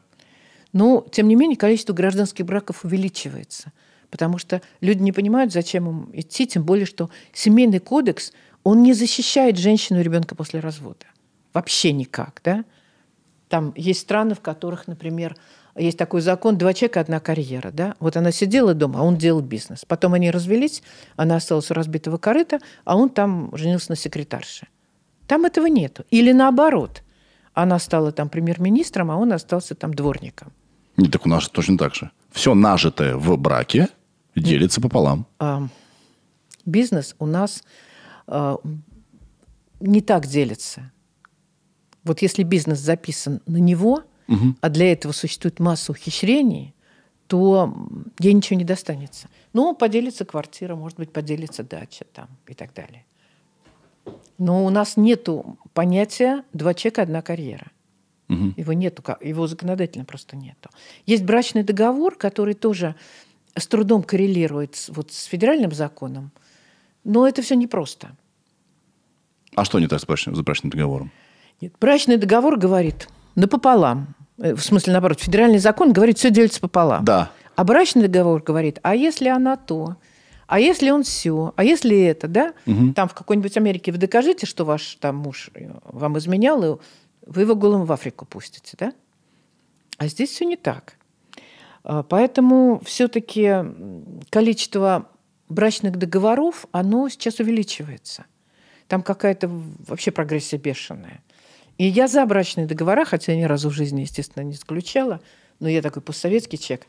Но, тем не менее, количество гражданских браков увеличивается, потому что люди не понимают, зачем им идти, тем более, что семейный кодекс, он не защищает женщину и ребенка после развода. Вообще никак, да? Там есть страны, в которых, например, есть такой закон «два человека, одна карьера». Да? Вот она сидела дома, а он делал бизнес. Потом они развелись, она осталась у разбитого корыта, а он там женился на секретарше. Там этого нету. Или наоборот, она стала там премьер-министром, а он остался там дворником. Не, ну, так у нас точно так же. Все нажитое в браке делится пополам. А, бизнес у нас а, не так делится. Вот если бизнес записан на него – угу. а для этого существует масса ухищрений, то ей ничего не достанется. Ну, поделится квартира, может быть, поделится дача там и так далее. Но у нас нет понятия «два человека одна карьера». Угу. Его нету, его законодательно просто нету. Есть брачный договор, который тоже с трудом коррелирует с, вот, с федеральным законом, но это все непросто. А что не так с брачным, с брачным договором? Нет, брачный договор говорит напополам. Э, в смысле, наоборот, федеральный закон говорит, все делится пополам. Да. А брачный договор говорит, а если она то, а если он все, а если это, да? Угу. Там в какой-нибудь Америке вы докажите, что ваш там муж э, вам изменял, и вы его голым в Африку пустите, да? А здесь все не так. А, поэтому все-таки количество брачных договоров, оно сейчас увеличивается. Там какая-то вообще прогрессия бешеная. И я за брачные договора, хотя я ни разу в жизни, естественно, не заключала, но я такой постсоветский человек.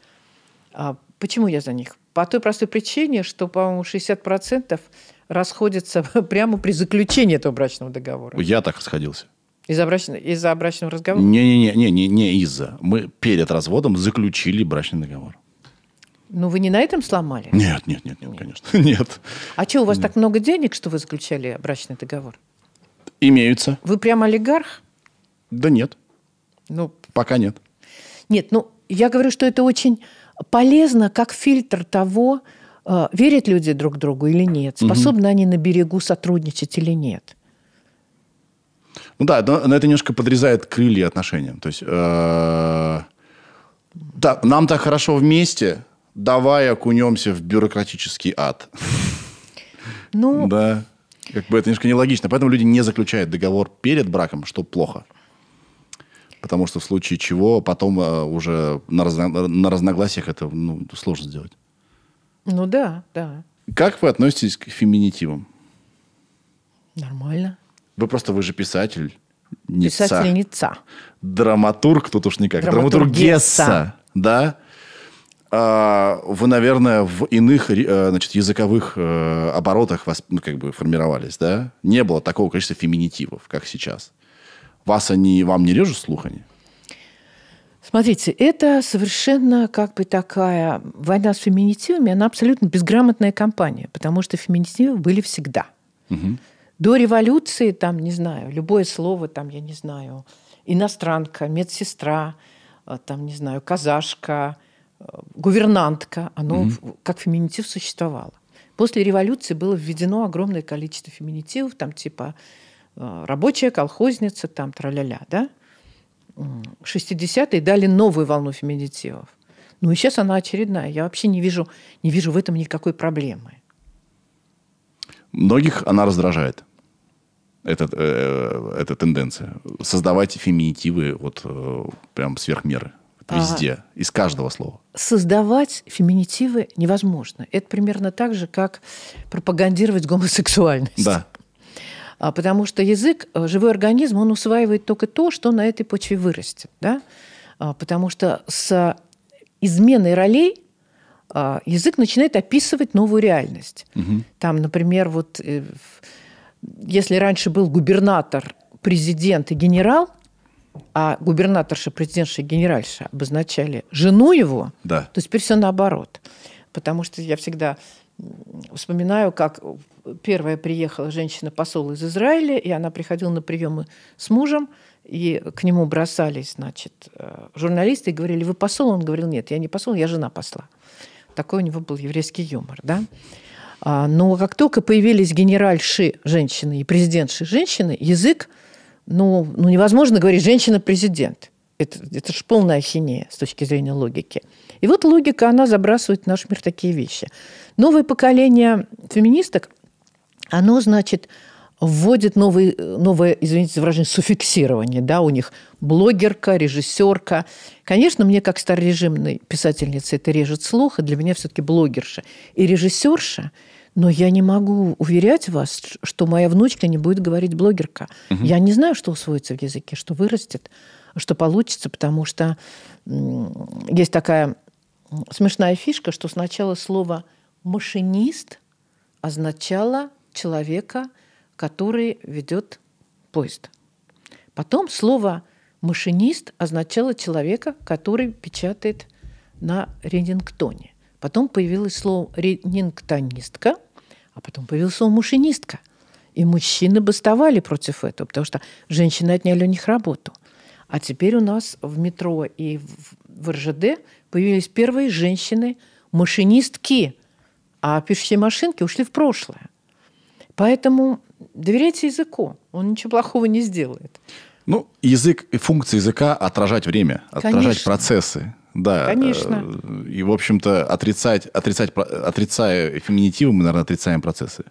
А почему я за них? По той простой причине, что, по-моему, 60% расходятся прямо при заключении этого брачного договора. Я так расходился. Из-за брачного, из-за брачного разговора? Не-не-не, не, не, не из-за. Мы перед разводом заключили брачный договор. Ну, вы не на этом сломали? Нет, нет, нет, нет, нет. конечно, нет. А что, у вас нет. так много денег, что вы заключали брачный договор? Имеются. Вы прям олигарх? Да нет. Ну, Пока нет. Нет, ну, я говорю, что это очень полезно как фильтр того, э, верят люди друг другу или нет, способны угу. они на берегу сотрудничать или нет. Ну да, но, но это немножко подрезает крылья отношениям. То есть, э, да, нам так хорошо вместе, давай окунемся в бюрократический ад. Ну, да. Как бы это немножко нелогично. Поэтому люди не заключают договор перед браком, что плохо. Потому что в случае чего потом э, уже на, разно, на разногласиях это ну, сложно сделать. Ну да, да. Как вы относитесь к феминитивам? Нормально. Вы просто, вы же писатель. Писательница. Драматург тут уж никак. Драматургесса. Драматургесса. Да? а вы, наверное, в иных э, значит, языковых э, оборотах вас, ну, как бы формировались, да? Не было такого количества феминитивов, как сейчас. Вас они, вам не режут слух они? Смотрите, это совершенно как бы такая война с феминитивами, она абсолютно безграмотная кампания, потому что феминитивы были всегда. Угу. До революции, там, не знаю, любое слово, там, я не знаю, иностранка, медсестра, э, там, не знаю, казашка – гувернантка, оно угу. как феминитив существовало. После революции было введено огромное количество феминитивов, там типа э, рабочая колхозница, там траля-ля, да? 60-е дали новую волну феминитивов. Ну и сейчас она очередная. Я вообще не вижу, не вижу в этом никакой проблемы. Многих она раздражает. Эта, э, э, эта тенденция. Создавать феминитивы вот э, прям сверх меры везде, а, из каждого слова. Создавать феминитивы невозможно. Это примерно так же, как пропагандировать гомосексуальность. Да. А, потому что язык, э, живой организм, он усваивает только то, что на этой почве вырастет. Да? А, потому что с изменой ролей а, язык начинает описывать новую реальность. Угу. Там, например, вот э, если раньше был губернатор, президент и генерал – а губернаторша, президентша, генеральша обозначали жену его, да. то теперь все наоборот. Потому что я всегда вспоминаю, как первая приехала женщина-посол из Израиля, и она приходила на приемы с мужем, и к нему бросались, значит, э, журналисты и говорили, вы посол? Он говорил, нет, я не посол, я жена посла. Такой у него был еврейский юмор, да? А, но как только появились генеральши женщины и президентши женщины, язык ну, ну невозможно говорить «женщина-президент». Это, это же полная ахинея с точки зрения логики. И вот логика, она забрасывает в наш мир такие вещи. Новое поколение феминисток, оно, значит, вводит новые, новое, извините за выражение, суффиксирование. Да, у них блогерка, режиссерка. Конечно, мне, как старорежимной писательнице, это режет слух, и для меня все-таки блогерша и режиссерша – но я не могу уверять вас, что моя внучка не будет говорить блогерка. Угу. Я не знаю, что усвоится в языке, что вырастет, что получится, потому что есть такая смешная фишка, что сначала слово машинист означало человека, который ведет поезд. Потом слово машинист означало человека, который печатает на редингтоне. Потом появилось слово рентгенктонистка, а потом появилось слово машинистка. И мужчины бастовали против этого, потому что женщины отняли у них работу. А теперь у нас в метро и в РЖД появились первые женщины-машинистки, а пишущие машинки ушли в прошлое. Поэтому доверяйте языку, он ничего плохого не сделает. Ну, язык и функция языка отражать время, отражать процессы. Да. Конечно. Э, и, в общем-то, отрицать, отрицать, отрицая феминитивы, мы, наверное, отрицаем процессы.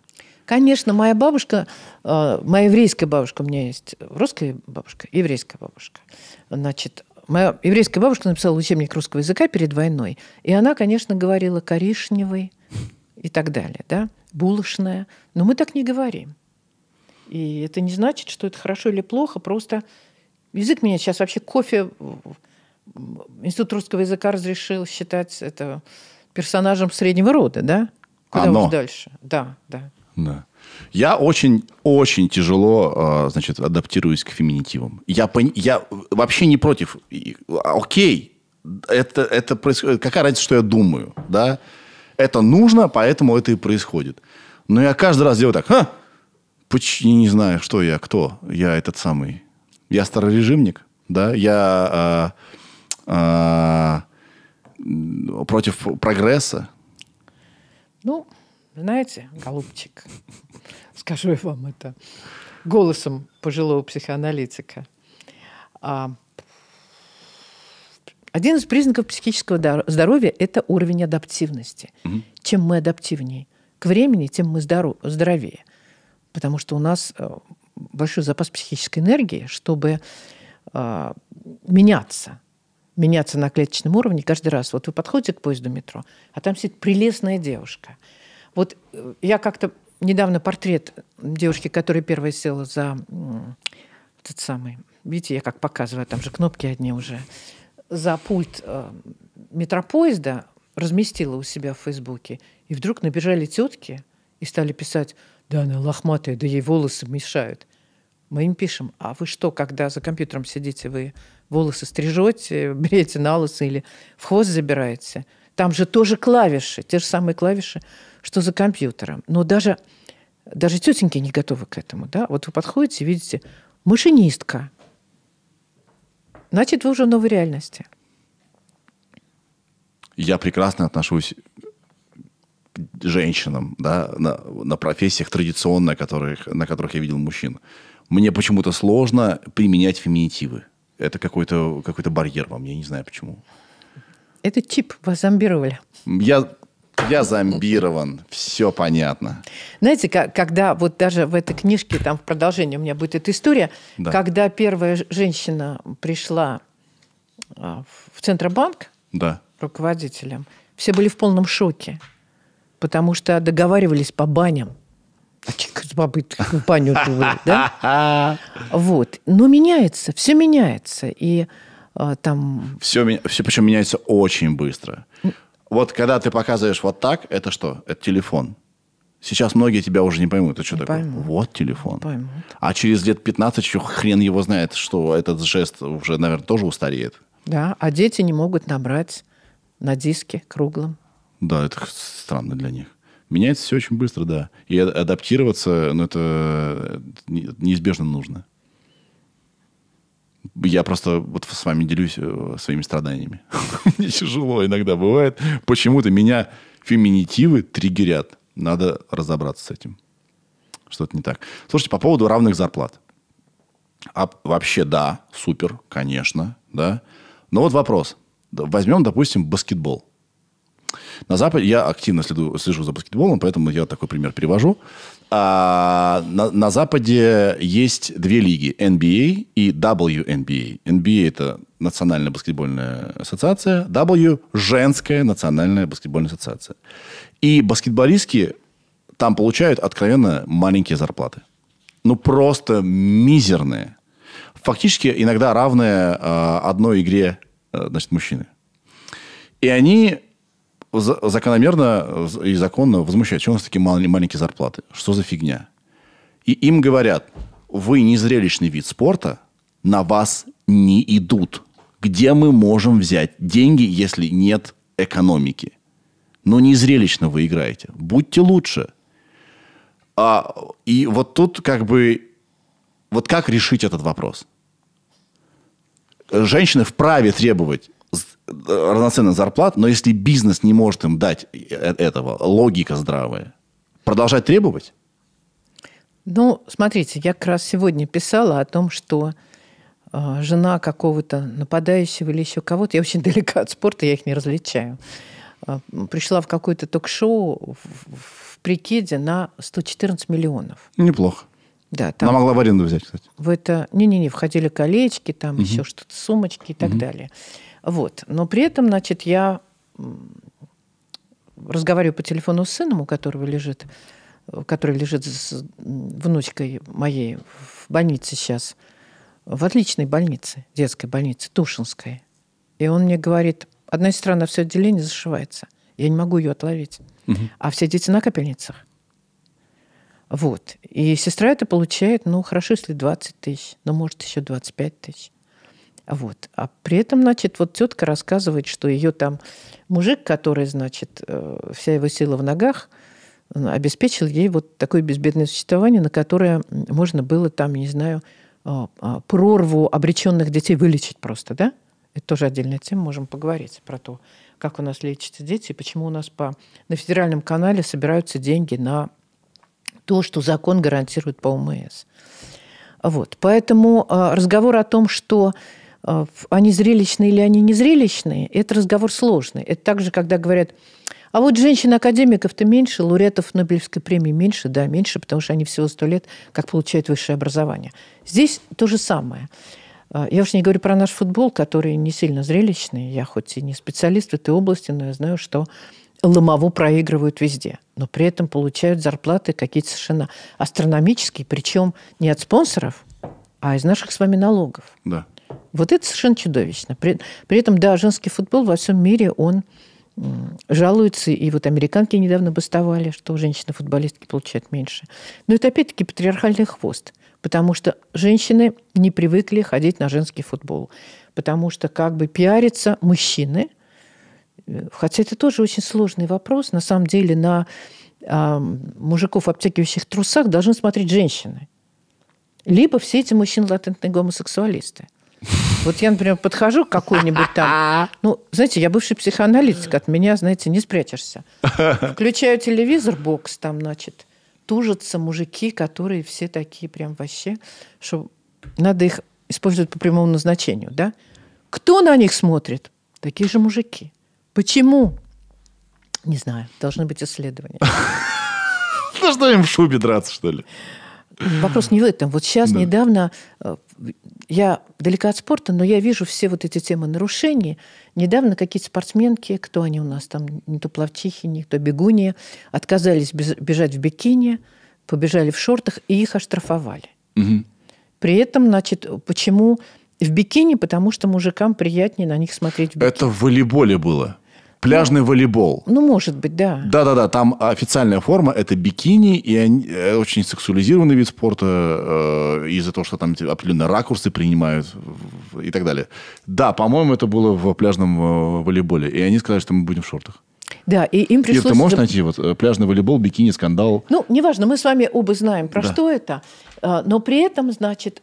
Конечно, моя бабушка, э, моя еврейская бабушка, у меня есть русская бабушка, еврейская бабушка. Значит, моя еврейская бабушка написала учебник русского языка перед войной. И она, конечно, говорила коричневый и так далее, да, булочная. Но мы так не говорим. И это не значит, что это хорошо или плохо, просто язык меня сейчас вообще кофе Институт русского языка разрешил считать это персонажем среднего рода, да? Куда Оно. уж дальше. Да, да. Да. Я очень-очень тяжело а, значит, адаптируюсь к феминитивам. Я, пон... я вообще не против. А, окей, это, это происходит. Какая разница, что я думаю? Да? Это нужно, поэтому это и происходит. Но я каждый раз делаю так. Ха! Почти не знаю, что я, кто. Я этот самый. Я старорежимник. Да? Я... Э а, против прогресса? Ну, знаете, голубчик, скажу я вам это голосом пожилого психоаналитика. А, один из признаков психического здоровья – это уровень адаптивности. Угу. Чем мы адаптивнее к времени, тем мы здоров здоровее. Потому что у нас э, большой запас психической энергии, чтобы э, меняться меняться на клеточном уровне каждый раз. Вот вы подходите к поезду метро, а там сидит прелестная девушка. Вот э, я как-то недавно портрет девушки, которая первая села за этот самый, видите, я как показываю, там же кнопки одни уже, за пульт э, метропоезда разместила у себя в Фейсбуке. И вдруг набежали тетки и стали писать, да она лохматая, да ей волосы мешают. Мы им пишем, а вы что, когда за компьютером сидите, вы волосы стрижете, берете на лысо или в хвост забираете. Там же тоже клавиши, те же самые клавиши, что за компьютером. Но даже, даже тетеньки не готовы к этому. Да? Вот вы подходите, видите, машинистка. Значит, вы уже в новой реальности. Я прекрасно отношусь к женщинам да, на, на профессиях традиционно, которых, на которых я видел мужчин. Мне почему-то сложно применять феминитивы это какой-то какой барьер вам я не знаю почему. Это тип вас зомбировали. Я я зомбирован, все понятно. Знаете, как, когда вот даже в этой книжке, там в продолжении у меня будет эта история, да. когда первая женщина пришла а, в Центробанк да. руководителем, все были в полном шоке, потому что договаривались по баням. А чик с бабой в баню да? Вот. Но меняется, все меняется. И а, там... Все, все причем меняется очень быстро. Вот когда ты показываешь вот так, это что? Это телефон. Сейчас многие тебя уже не поймут. Это что не такое? Пойму. Вот телефон. Не пойму. А через лет 15 еще хрен его знает, что этот жест уже, наверное, тоже устареет. Да, а дети не могут набрать на диске круглом. Да, это странно для них. Меняется все очень быстро, да. И а, адаптироваться, ну, это э, неизбежно нужно. Я просто вот с вами делюсь э, своими страданиями. Мне тяжело иногда бывает. Почему-то меня феминитивы триггерят. Надо разобраться с этим. Что-то не так. Слушайте, по поводу равных зарплат. А вообще, да, супер, конечно, да. Но вот вопрос. Возьмем, допустим, баскетбол. На Западе я активно следу, слежу за баскетболом, поэтому я такой пример привожу. А, на, на Западе есть две лиги, NBA а и WNBA. NBA а. а – это Национальная баскетбольная ассоциация, W – женская национальная баскетбольная ассоциация. И баскетболистки там получают откровенно маленькие зарплаты. Ну, просто мизерные. Фактически иногда равные э, одной игре э, значит, мужчины. И они закономерно и законно возмущаются, что у нас такие маленькие зарплаты, что за фигня. И им говорят, вы незрелищный вид спорта, на вас не идут. Где мы можем взять деньги, если нет экономики? Но незрелищно вы играете. Будьте лучше. А, и вот тут как бы... Вот как решить этот вопрос? Женщины вправе требовать равноценных зарплат, но если бизнес не может им дать э, этого, логика здравая, продолжать требовать? Ну, смотрите, я как раз сегодня писала о том, что а, жена какого-то нападающего или еще кого-то, я очень далека от спорта, я их не различаю, а, пришла в какое-то ток-шоу в прикиде на 114 миллионов. Неплохо. Да, там, Она могла в аренду взять, кстати. В это, не-не-не, входили колечки, там угу. еще что-то, сумочки и так угу. далее. Вот. Но при этом, значит, я разговариваю по телефону с сыном, у которого лежит, который лежит с внучкой моей в больнице сейчас, в отличной больнице, детской больнице, Тушинской. И он мне говорит, одна сестра на все отделение зашивается. Я не могу ее отловить. Угу. А все дети на капельницах. Вот. И сестра это получает, ну, хорошо, если 20 тысяч, но, ну, может, еще 25 тысяч. Вот. А при этом, значит, вот тетка рассказывает, что ее там мужик, который, значит, э, вся его сила в ногах, обеспечил ей вот такое безбедное существование, на которое можно было там, не знаю, а, а, прорву обреченных детей вылечить просто, да? Это тоже отдельная тема, можем поговорить про то, как у нас лечатся дети и почему у нас по, на федеральном канале собираются деньги на то, что закон гарантирует по ОМС. Вот. Поэтому а, разговор о том, что а, они зрелищные или они не зрелищные, это разговор сложный. Это так же, когда говорят, а вот женщин-академиков-то меньше, лауреатов Нобелевской премии меньше, да, меньше, потому что они всего сто лет как получают высшее образование. Здесь то же самое. А, я уж не говорю про наш футбол, который не сильно зрелищный. Я хоть и не специалист в этой области, но я знаю, что Ломову проигрывают везде, но при этом получают зарплаты какие-то совершенно астрономические, причем не от спонсоров, а из наших с вами налогов. Да. Вот это совершенно чудовищно. При, при этом, да, женский футбол во всем мире, он жалуются, и вот американки недавно бастовали, что женщины-футболистки получают меньше. Но это опять-таки патриархальный хвост, потому что женщины не привыкли ходить на женский футбол, потому что как бы пиарятся мужчины, э, хотя это тоже очень сложный вопрос, на самом деле на э, мужиков, обтягивающих трусах, должны смотреть женщины. Либо все эти мужчины латентные гомосексуалисты – вот я, например, подхожу к какой-нибудь там... Ну, знаете, я бывший психоаналитик, от меня, знаете, не спрячешься. Включаю телевизор, бокс там, значит, тужатся мужики, которые все такие прям вообще, что надо их использовать по прямому назначению, да? Кто на них смотрит? Такие же мужики. Почему? Не знаю, должны быть исследования. Должна им в шубе драться, что ли? Вопрос не в этом. Вот сейчас недавно э, я далека от спорта, но я вижу все вот эти темы нарушений. Недавно какие-то спортсменки, кто они у нас там, не то плавчихи, не то бегуния, отказались бежать в бикини, побежали в шортах, и их оштрафовали. Угу. При этом, значит, почему в бикини? Потому что мужикам приятнее на них смотреть в бикини. Это в волейболе было. Пляжный ну, волейбол. Ну, может быть, да. Да-да-да, там официальная форма – это бикини, и они, э, очень сексуализированный вид спорта э, из-за того, что там определенные ракурсы принимают и так далее. Да, по-моему, это было в пляжном э, волейболе. И они сказали, что мы будем в шортах. Да, и им пришлось... Ир, ты можешь найти вот э, пляжный волейбол, бикини, скандал? Ну, неважно, мы с вами оба знаем, про да. что это. Но при этом, значит,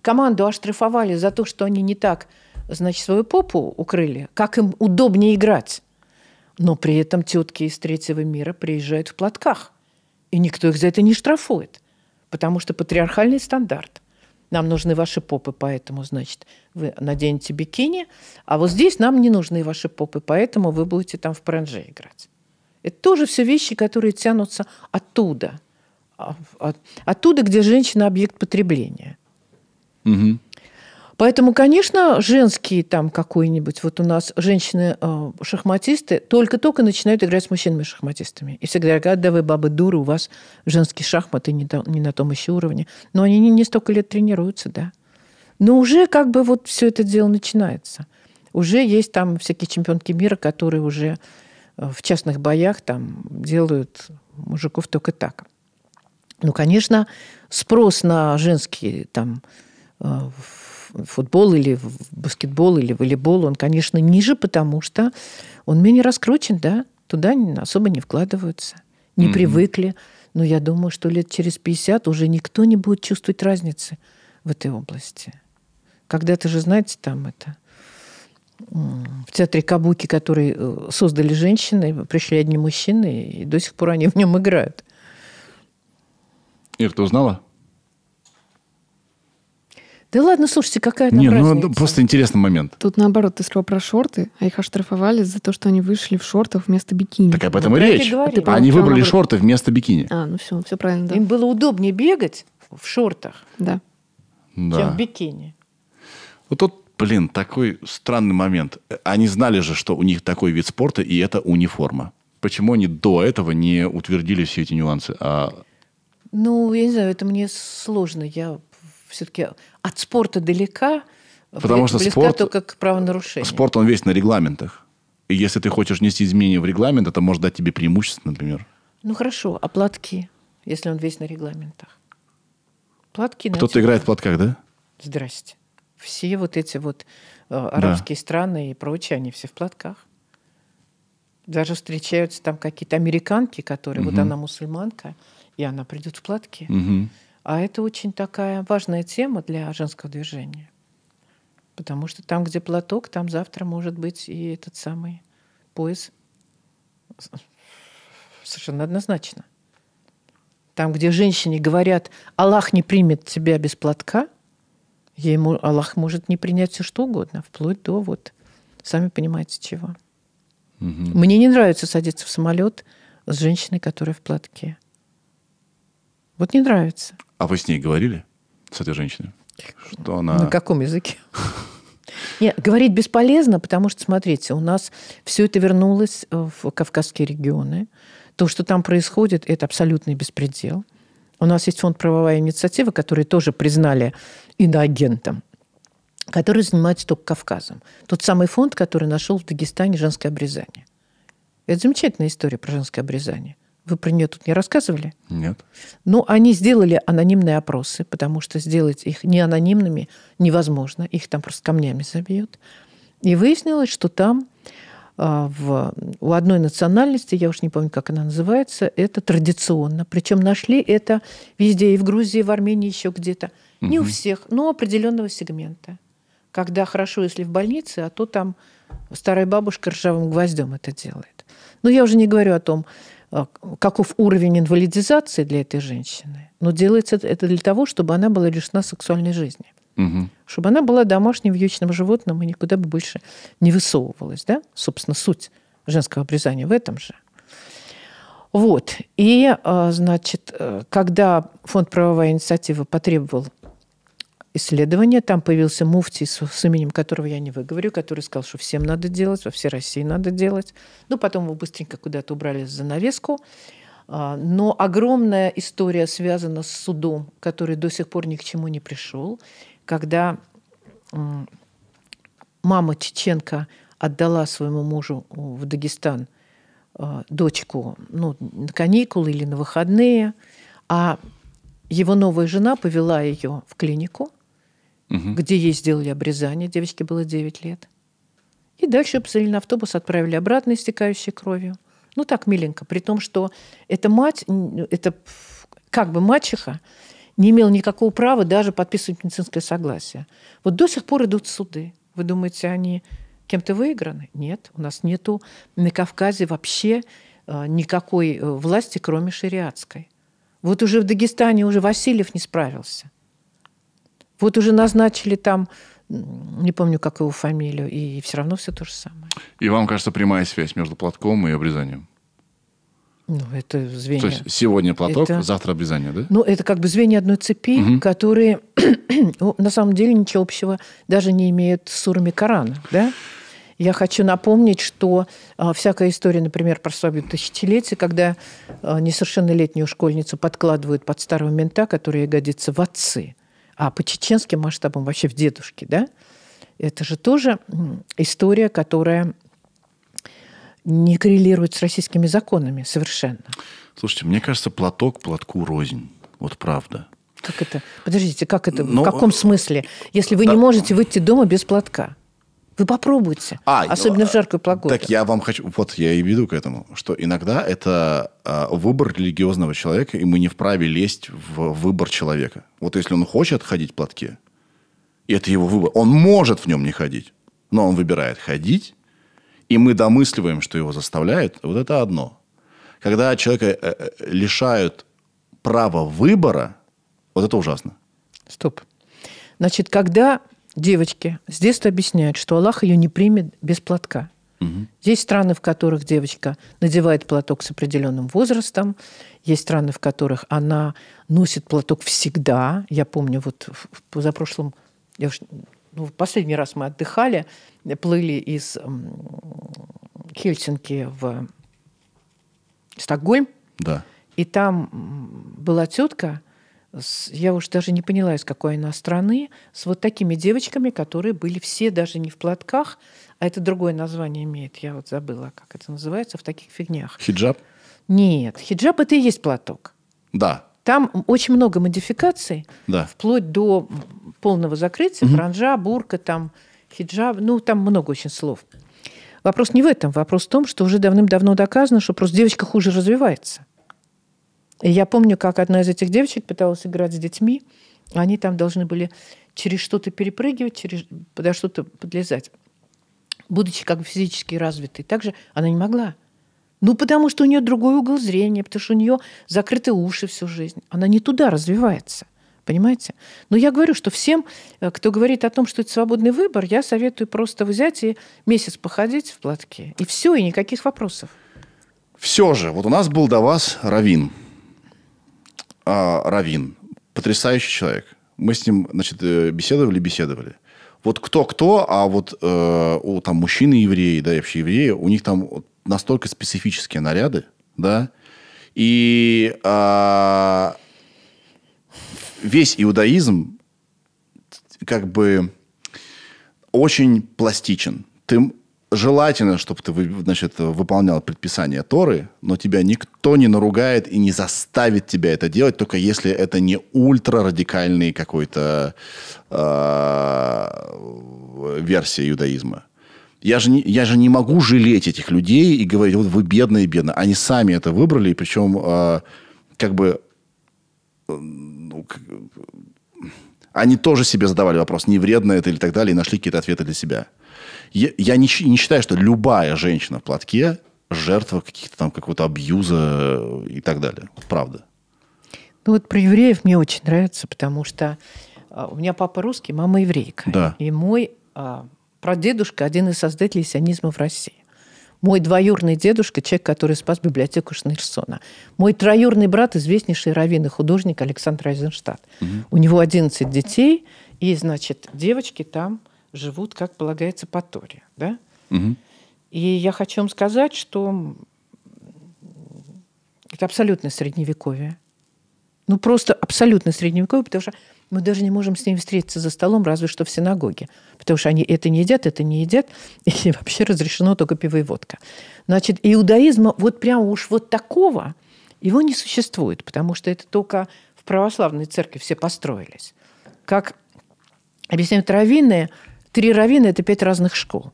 команду оштрафовали за то, что они не так значит, свою попу укрыли, как им удобнее играть. Но при этом тетки из третьего мира приезжают в платках. И никто их за это не штрафует. Потому что патриархальный стандарт. Нам нужны ваши попы, поэтому, значит, вы наденете бикини, а вот здесь нам не нужны ваши попы, поэтому вы будете там в пранже играть. Это тоже все вещи, которые тянутся оттуда. От, а, а, оттуда, где женщина объект потребления. Угу. Поэтому, конечно, женские там какой-нибудь, вот у нас женщины-шахматисты э, только-только начинают играть с мужчинами-шахматистами. И всегда говорят, «А, да вы, бабы, дуры, у вас женские шахматы не, не на том еще уровне. Но они не, не столько лет тренируются, да. Но уже как бы вот все это дело начинается. Уже есть там всякие чемпионки мира, которые уже э, в частных боях там делают мужиков только так. Ну, конечно, спрос на женские там э, футбол или в баскетбол или в волейбол, он, конечно, ниже, потому что он менее раскручен, да, туда особо не вкладываются, не mm-hmm. привыкли. Но я думаю, что лет через 50 уже никто не будет чувствовать разницы в этой области. Когда-то же, знаете, там это в театре Кабуки, который э, создали женщины, пришли одни мужчины, и до сих пор они в нем играют. Ир, ты узнала? Да ладно, слушайте, какая там Не, ну, разница? ну просто интересный момент. Тут наоборот, ты сказал про шорты, а их оштрафовали за то, что они вышли в шортах вместо бикини. Так об ну, этом вот и речь. А ты, они выбрали наоборот. шорты вместо бикини. А, ну все, все правильно, да. Им было удобнее бегать в шортах, да. Да. чем в бикини. Вот тут Блин, такой странный момент. Они знали же, что у них такой вид спорта, и это униформа. Почему они до этого не утвердили все эти нюансы? А... Ну, я не знаю, это мне сложно. Я все-таки от спорта далека, Потому что близка спорт, только к правонарушению. Спорт, он весь на регламентах. И если ты хочешь внести изменения в регламент, это может дать тебе преимущество, например. Ну хорошо, а платки, если он весь на регламентах? Платки Кто-то типа играет в платках, да? Здрасте. Все вот эти вот э, арабские да. страны и прочие, они все в платках. Даже встречаются там какие-то американки, которые, угу. вот она мусульманка, и она придет в платке. Угу. А это очень такая важная тема для женского движения. Потому что там, где платок, там завтра может быть и этот самый пояс. Совершенно однозначно. Там, где женщине говорят, Аллах не примет тебя без платка, ей Аллах может не принять все что угодно, вплоть до вот, сами понимаете, чего. Угу. Мне не нравится садиться в самолет с женщиной, которая в платке. Вот не нравится. А вы с ней говорили, с этой женщиной? Что она... На каком языке? Нет, говорить бесполезно, потому что, смотрите, у нас все это вернулось э, в кавказские регионы. То, что там происходит, это абсолютный беспредел. У нас есть фонд правовая инициатива, который тоже признали иноагентом, который занимается только Кавказом. Тот самый фонд, который нашел в Дагестане женское обрезание. Это замечательная история про женское обрезание. Вы про нее тут не рассказывали? Нет. Ну, они сделали анонимные опросы, потому что сделать их не анонимными невозможно. Их там просто камнями забьют. И выяснилось, что там а, в, у одной национальности, я уж не помню, как она называется, это традиционно. Причем нашли это везде, и в Грузии, и в Армении, еще где-то. Угу. Не у всех, но определенного сегмента. Когда хорошо, если в больнице, а то там старая бабушка ржавым гвоздем это делает. Но я уже не говорю о том, а, каков уровень инвалидизации для этой женщины, но делается это для того, чтобы она была лишена сексуальной жизни. Угу. Чтобы она была домашним вьючным животным и никуда бы больше не высовывалась. Да? Собственно, суть женского обрезания в этом же. Вот. И, а, значит, э, когда Фонд правовая инициатива потребовал исследование. Там появился муфтий, с, с именем которого я не выговорю, который сказал, что всем надо делать, во всей России надо делать. Ну, потом его быстренько куда-то убрали за навеску. А, но огромная история связана с судом, который до сих пор ни к чему не пришел, когда мама Чеченко отдала своему мужу в Дагестан а, дочку ну, на каникулы или на выходные, а его новая жена повела ее в клинику – угу. где ей сделали обрезание, девочке было 9 лет. И дальше посадили на автобус, отправили обратно, истекающей кровью. Ну так, миленько. При том, что эта мать, это как бы мачеха, не имела никакого права даже подписывать медицинское согласие. Вот до сих пор идут суды. Вы думаете, они кем-то выиграны? Нет, у нас нету на Кавказе вообще э, никакой э, власти, кроме шариатской. Вот уже в Дагестане уже Васильев не справился – вот уже назначили там, не помню, как его фамилию, и все равно все то же самое. И вам кажется прямая связь между платком и обрезанием? Ну, это звенья. То есть сегодня платок, это... завтра обрезание, да? Ну, это как бы звенья одной цепи, угу. которые ну, на самом деле ничего общего даже не имеют с сурами Корана, да? Я хочу напомнить, что э, всякая история, например, про свадьбу тысячелетия, когда э, несовершеннолетнюю школьницу подкладывают под старого мента, который годится в отцы – а по чеченским масштабам вообще в дедушке, да, это же тоже история, которая не коррелирует с российскими законами совершенно. Слушайте, мне кажется, платок платку рознь. Вот правда. Как это? Подождите, как это? Но... В ну, каком смысле? Если вы да. не можете выйти дома без платка? Вы попробуйте, а, ну, особенно я, в а, жаркую погоду. Так я вам хочу, вот я и веду к этому, что иногда это э, выбор религиозного человека, и мы не вправе лезть в выбор человека. Вот если он хочет ходить в платке, и это его выбор, он может в нем не ходить, но он выбирает ходить, и мы домысливаем, что его заставляют, вот это одно. Когда человека э, э, лишают права выбора, вот это ужасно. Стоп. Значит, когда девочке с детства объясняют, что Аллах ее не примет без платка. Угу. Есть страны, в которых девочка надевает платок с определенным возрастом, есть страны, в которых она носит платок всегда. Я помню, вот за прошлым, я уж, ну, последний раз мы отдыхали, плыли из Хельсинки в Стокгольм. Да. И там была тетка, я уж даже не поняла, из какой она страны, с вот такими девочками, которые были все даже не в платках, а это другое название имеет, я вот забыла, как это называется, в таких фигнях. Хиджаб? Нет, хиджаб это и есть платок. Да. Там очень много модификаций, да. вплоть до полного закрытия, угу. франжа, бурка, там хиджаб, ну там много очень слов. Вопрос не в этом, вопрос в том, что уже давным-давно доказано, что просто девочка хуже развивается. И я помню, как одна из этих девочек пыталась играть с детьми. Они там должны были через что-то перепрыгивать, через, подо что-то подлезать. Будучи как бы физически развитой. Также она не могла. Ну, потому что у нее другой угол зрения, потому что у нее закрыты уши всю жизнь. Она не туда развивается. Понимаете? Но я говорю, что всем, э, кто говорит о том, что это свободный выбор, я советую просто взять и месяц походить в платке. И все, и никаких вопросов. Все же, вот у нас был до вас Равин а, Равин. Потрясающий человек. Мы с ним, значит, э, беседовали, беседовали. Вот кто-кто, а вот э, у там мужчины евреи, да, и вообще евреи, у них там настолько специфические наряды, да, и э, весь иудаизм как бы очень пластичен. Ты желательно, чтобы ты значит, выполнял предписание Торы, но тебя никто не наругает и не заставит тебя это делать, только если это не ультра радикальный какой-то э, версия иудаизма. Я же, не, я же не могу жалеть этих людей и говорить, вот вы бедные, бедные. Они сами это выбрали, и причем э, как бы... Э, ну, как, они тоже себе задавали вопрос, не вредно это или так далее, и нашли какие-то ответы для себя я, я не, не считаю, что любая женщина в платке жертва каких-то там какого-то абьюза э, и так далее. Вот правда. Ну вот про евреев мне очень нравится, потому что а, у меня папа русский, мама еврейка. Да. И мой а, прадедушка один из создателей сионизма в России. Мой двоюрный дедушка, человек, который спас библиотеку Шнерсона. Мой троюрный брат, известнейший раввин и художник Александр Айзенштадт. Угу. У него 11 детей, и, значит, девочки там живут, как полагается, по Торе. Да? Угу. И я хочу вам сказать, что это абсолютно средневековье. Ну, просто абсолютно средневековье, потому что мы даже не можем с ними встретиться за столом, разве что в синагоге. Потому что они это не едят, это не едят, и вообще разрешено только пиво и водка. Значит, иудаизма вот прямо уж вот такого, его не существует, потому что это только в православной церкви все построились. Как объясняют раввины, три равина – это пять разных школ.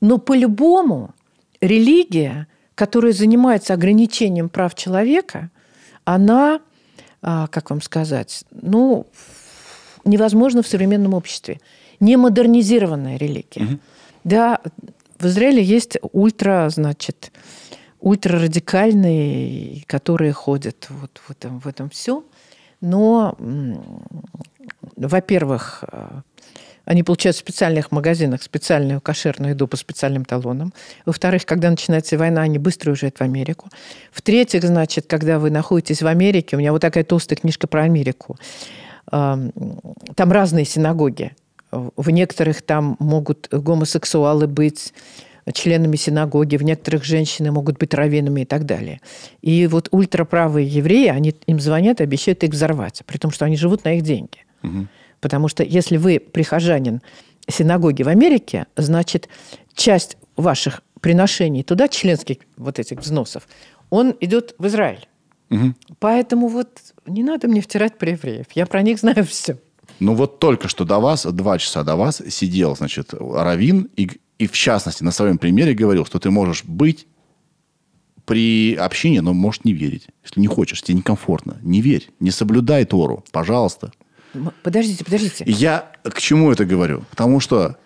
Но по-любому религия, которая занимается ограничением прав человека, она, а, как вам сказать, ну, невозможна в современном обществе. Не модернизированная религия. Угу. Да, в Израиле есть ультра, значит, ультрарадикальные, которые ходят вот в этом, в этом всем. Но, во-первых, а, они получают в специальных магазинах специальную кошерную еду по специальным талонам. Во-вторых, когда начинается война, они быстро уезжают в Америку. В-третьих, значит, когда вы находитесь в Америке, у меня вот такая толстая книжка про Америку, там разные синагоги. В некоторых там могут гомосексуалы быть, членами синагоги, в некоторых женщины могут быть раввинами и так далее. И вот ультраправые евреи, они им звонят и обещают их взорвать, при том, что они живут на их деньги. Угу. Потому что если вы прихожанин синагоги в Америке, значит, часть ваших приношений туда, членских вот этих взносов, он идет в Израиль. Угу. Поэтому вот не надо мне втирать про евреев. Я про них знаю все. Ну вот только что до вас, два часа до вас, сидел, значит, Равин и, и в частности на своем примере говорил, что ты можешь быть при общении, но можешь не верить. Если не хочешь, тебе некомфортно. Не верь, не соблюдай Тору, пожалуйста. Подождите, подождите. Я к чему это говорю? Потому что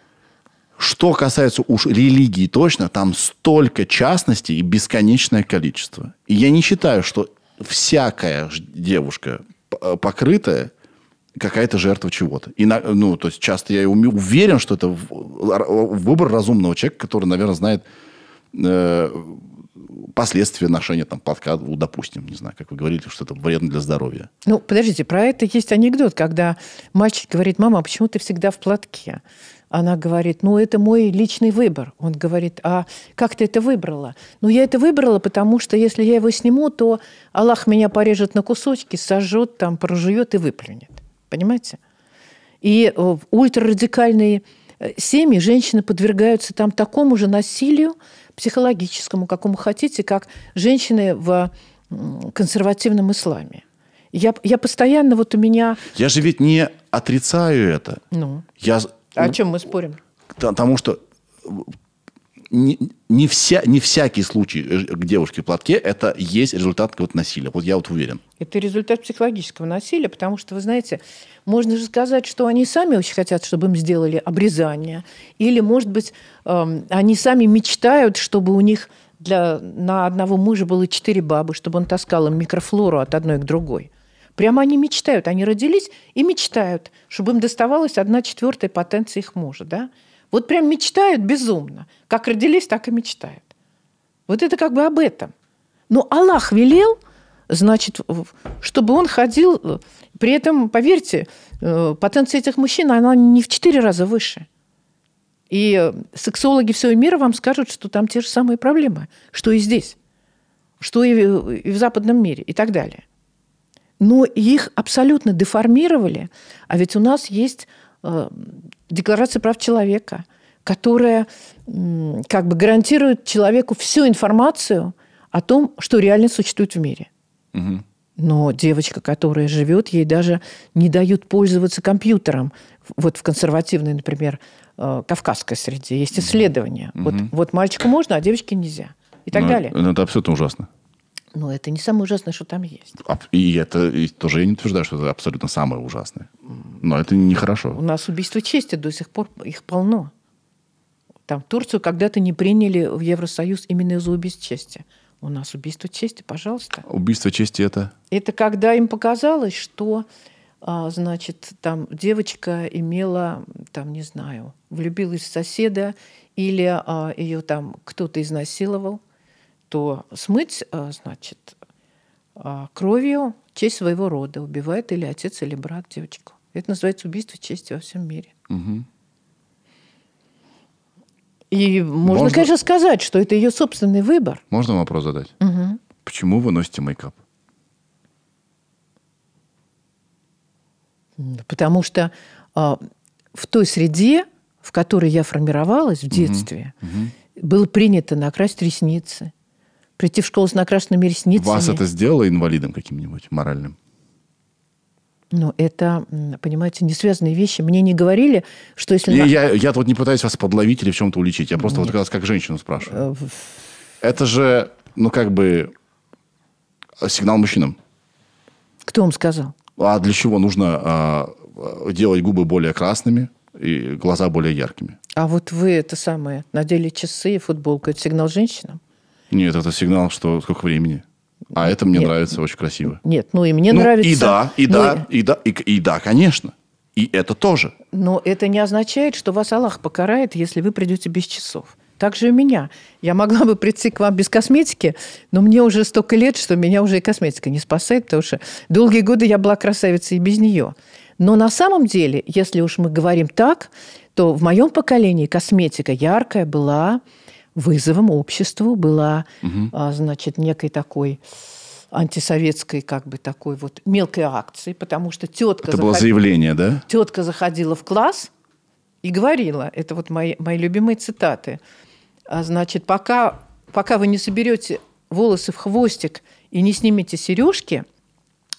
что касается уж религии точно, там столько частностей и бесконечное количество. И я не считаю, что всякая девушка э, покрытая какая-то жертва чего-то. И, ну, то есть часто я уверен, что это выбор разумного человека, который, наверное, знает э, последствия ношения там платка, допустим, не знаю, как вы говорили, что это вредно для здоровья. Ну, подождите, про это есть анекдот, когда мальчик говорит, мама, а почему ты всегда в платке? Она говорит, ну, это мой личный выбор. Он говорит, а как ты это выбрала? Ну, я это выбрала, потому что если я его сниму, то Аллах меня порежет на кусочки, сожжет, там, проживет и выплюнет. Понимаете? И э, ультрарадикальные э, семьи, женщины подвергаются там такому же насилию, психологическому, какому хотите, как женщины в консервативном исламе. Я, я постоянно вот у меня... Я же ведь не отрицаю это. Ну. Я... А о чем мы спорим? Потому что не, не, вся, не всякий случай э, к девушке в платке – это есть результат какого-то насилия. Вот я вот уверен. Это результат психологического насилия, потому что, вы знаете, можно же сказать, что они сами очень хотят, чтобы им сделали обрезание. Или, может быть, эм, они сами мечтают, чтобы у них для, на одного мужа было четыре бабы, чтобы он таскал им микрофлору от одной к другой. Прямо они мечтают. Они родились и мечтают, чтобы им доставалась одна четвертая потенция их мужа. Да? Вот прям мечтают безумно. Как родились, так и мечтают. Вот это как бы об этом. Но Аллах велел, значит, чтобы он ходил... Э, при этом, поверьте, э, потенция этих мужчин, она не в четыре раза выше. И э, сексологи всего мира вам скажут, что там те же самые проблемы, что и здесь, что и, и в западном мире и так далее. Но их абсолютно деформировали, а ведь у нас есть Декларация прав человека, которая как бы гарантирует человеку всю информацию о том, что реально существует в мире. Угу. Но девочка, которая живет, ей даже не дают пользоваться компьютером. Вот в консервативной, например, э, кавказской среде есть исследования. Угу. Вот, вот мальчику можно, а девочке нельзя. И так ну, далее. Ну, это абсолютно ужасно. Но это не самое ужасное, что там есть. И это и тоже я не утверждаю, что это абсолютно самое ужасное. Но это нехорошо. У нас убийство чести до сих пор их полно. Там Турцию когда-то не приняли в Евросоюз именно из-за убийств чести. У нас убийство чести, пожалуйста. Убийство чести это? Это когда им показалось, что а, значит, там девочка имела, там, не знаю, влюбилась в соседа, или а, ее там кто-то изнасиловал, что смыть, э, значит, э, кровью честь своего рода убивает или отец, или брат девочку. Это называется убийство чести во всем мире. Угу. И можно, можно, конечно, сказать, что это ее собственный выбор. Можно вопрос задать? Угу. Почему вы носите мейкап? Потому что э, в той среде, в которой я формировалась в детстве, угу. было принято накрасить ресницы, Прийти в школу с накрашенными ресницами. Вас это сделало инвалидом каким-нибудь моральным? Ну, это, понимаете, не связанные вещи. Мне не говорили, что если... Я, на... я, я вот не пытаюсь вас подловить или в чем-то уличить. Я просто Нет. вот как женщину спрашиваю. Э, это же, ну, как бы сигнал мужчинам. Кто вам сказал? А для чего нужно а, а, делать губы более красными и глаза более яркими? А вот вы это самое, надели часы и футболку. Это сигнал женщинам? Нет, это сигнал, что сколько времени. А это мне Нет. нравится очень красиво. Нет, ну и мне ну, нравится. И да, и ну да, и... и да, и, и да, конечно. И это тоже. Но это не означает, что вас Аллах покарает, если вы придете без часов. Так же и меня. Я могла бы прийти к вам без косметики, но мне уже столько лет, что меня уже и косметика не спасает, потому что долгие годы я была красавицей и без нее. Но на самом деле, если уж мы говорим так, то в моем поколении косметика яркая была, вызовом обществу, была, угу. а, значит, некой такой антисоветской как бы такой вот мелкой акции, потому что тетка... Это заходила, было заявление, да? Тетка заходила в класс и говорила, это вот мои, мои любимые цитаты, а, значит, пока, пока вы не соберете волосы в хвостик и не снимете сережки,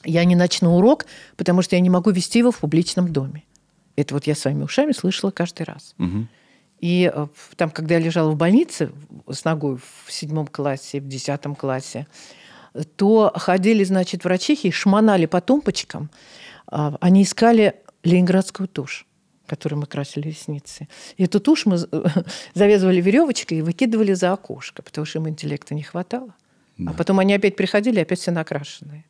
я не начну урок, потому что я не могу вести его в публичном доме. Это вот я своими ушами слышала каждый раз. Угу. И э, там, когда я лежала в больнице с ногой в седьмом классе, в десятом классе, то ходили, значит, врачихи, шмонали по тумбочкам. А, они искали ленинградскую тушь которой мы красили ресницы. И эту тушь мы завязывали веревочкой и выкидывали за окошко, потому что им интеллекта не хватало. А да. А потом они опять приходили, опять все накрашенные.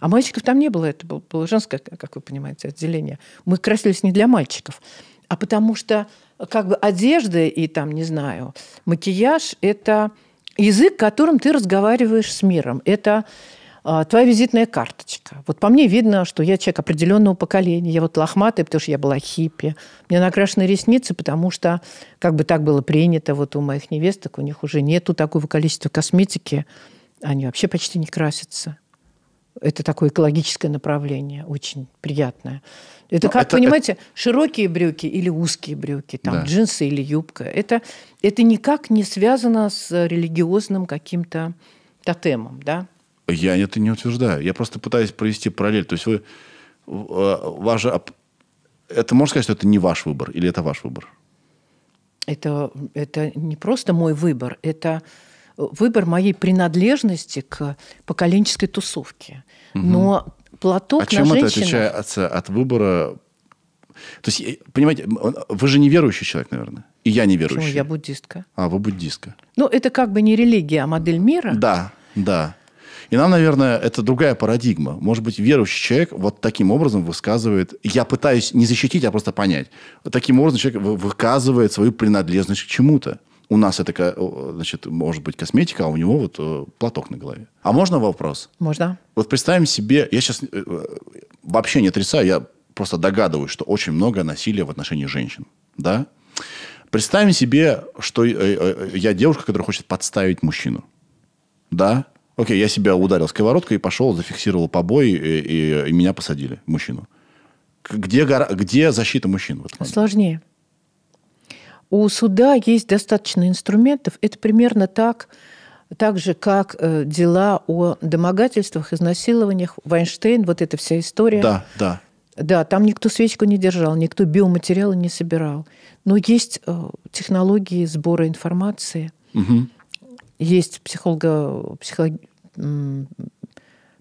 А мальчиков там не было, это было, было женское, как вы понимаете, отделение. Мы красились не для мальчиков, а потому что как бы одежда и там, не знаю, макияж – это язык, которым ты разговариваешь с миром. Это а, твоя визитная карточка. Вот по мне видно, что я человек определенного поколения. Я вот лохматая, потому что я была хиппи. У меня накрашены ресницы, потому что как бы так было принято. Вот у моих невесток, у них уже нету такого количества косметики. Они вообще почти не красятся. Это такое экологическое направление, очень приятное. Это ну, как, это, понимаете, это... широкие брюки или узкие брюки, там, да. джинсы или юбка. Это, это никак не связано с религиозным каким-то тотемом, да? Я это не утверждаю. Я просто пытаюсь провести параллель. То есть вы... Э, ваш, это можно сказать, что это не ваш выбор или это ваш выбор? Это, это не просто мой выбор, это выбор моей принадлежности к поколенческой тусовке. Угу. Но платок а на чем женщинах. это отличается от выбора? То есть, э, понимаете, вы же не верующий человек, наверное. И я не верующий. Почему? Я буддистка. А, вы буддистка. Ну, это как бы не религия, а модель мира. Да, да. И нам, наверное, это другая парадигма. Может быть, верующий человек вот таким образом высказывает... Я пытаюсь не защитить, а просто понять. Таким образом человек выказывает свою принадлежность к чему-то. У нас это, значит, может быть косметика, а у него вот э, платок на голове. А можно вопрос? Можно. Вот представим себе, я сейчас э, вообще не отрицаю, я просто догадываюсь, что очень много насилия в отношении женщин, да? Представим себе, что э, я девушка, которая хочет подставить мужчину, да? Окей, я себя ударил сковородкой и пошел, зафиксировал побои, и, и, и меня посадили, мужчину. Где, гора, где защита мужчин? В этот момент? Сложнее. У суда есть достаточно инструментов. Это примерно так, так же, как э, дела о домогательствах, изнасилованиях, Вайнштейн, вот эта вся история. Да, да. Да, там никто свечку не держал, никто биоматериалы не собирал. Но есть э, технологии сбора информации, угу. есть психолого, психолог,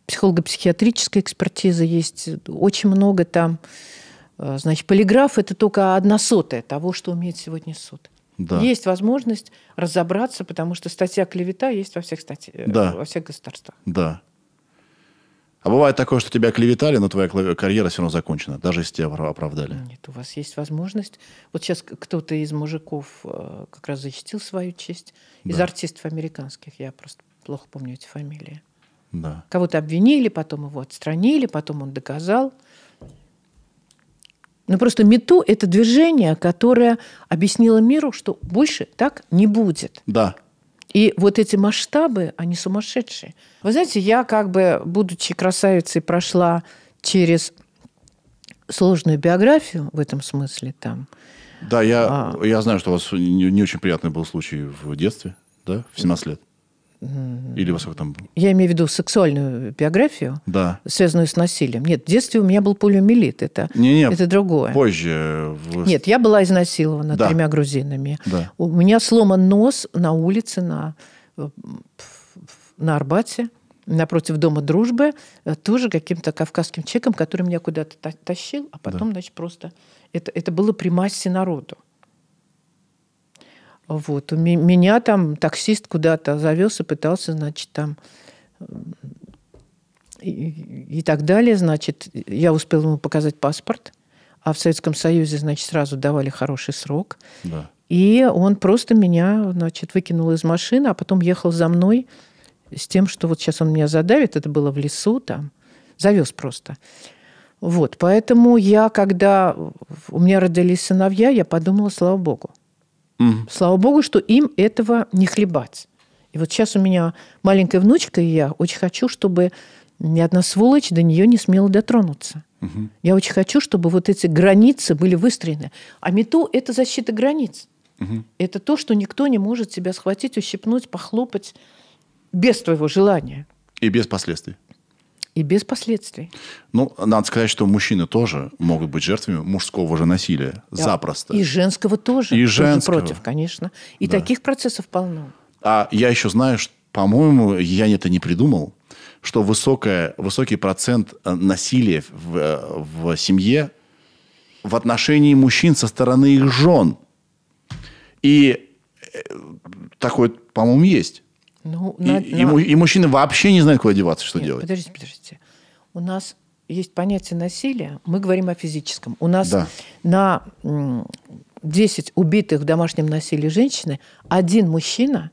психолого-психиатрическая экспертиза, есть очень много там Э, значит, полиграф – это только одна сотая того, что умеет сегодня суд. Да. Есть возможность разобраться, потому что статья клевета есть во всех, статьи, э, да. во всех государствах. Да. А бывает такое, что тебя клеветали, но твоя карьера все равно закончена, даже если тебя оправдали. Нет, у вас есть возможность. Вот сейчас кто-то из мужиков э, как раз защитил свою честь. Из артистов американских, я просто плохо помню эти фамилии. Да. Кого-то обвинили, потом его отстранили, потом он доказал. Ну, просто мету – это движение, которое объяснило миру, что больше так не будет. Да. И вот эти масштабы, они сумасшедшие. Вы знаете, я как бы, будучи красавицей, прошла через сложную биографию в этом смысле там. Да, я, а... я знаю, что у вас не, не очень приятный был случай в детстве, да, в 17 лет. Или во сколько там? Я имею в виду сексуальную биографию, да. связанную с насилием. Нет, в детстве у меня был полиомиелит. Это, не, не, это другое. Позже. В... Нет, я была изнасилована да. тремя грузинами. Да. У меня сломан нос на улице на, э, на Арбате напротив Дома дружбы э, тоже каким-то кавказским чеком который меня куда-то тащил, а потом, да. значит, просто... Это, это было при массе народу. Вот. У меня там таксист куда-то завез и пытался, значит, там и, и так далее. Значит, я успела ему показать паспорт, а в Советском Союзе, значит, сразу давали хороший срок. Да. И он просто меня, значит, выкинул из машины, а потом ехал за мной с тем, что вот сейчас он меня задавит. Это было в лесу там. Завез просто. Вот, поэтому я, когда у меня родились сыновья, я подумала, слава богу. Mm. Слава богу, что им этого не хлебать. И вот сейчас у меня маленькая внучка, и я очень хочу, чтобы ни одна сволочь до нее не смела дотронуться. Угу. Я очень хочу, чтобы вот эти границы были выстроены. А мету – это защита границ. Угу. Это то, что никто не может тебя схватить, ущипнуть, похлопать без твоего желания. И без последствий. И без последствий. Ну, надо сказать, что мужчины тоже могут быть жертвами мужского же насилия. Да. Запросто. И женского тоже. И женского. Против, конечно. И да. таких процессов полно. А я еще знаю, что, по-моему, я это не придумал, что высокая, высокий процент э, насилия в, э, в семье в отношении мужчин со стороны их жен. И э, такой, по-моему, есть. Ну, и, на, и, на... и мужчины вообще не знают, куда деваться, что Нет, делать. Подождите, подождите. У нас есть понятие насилия, мы говорим о физическом. У нас да. на 10 убитых в домашнем насилии женщины один мужчина,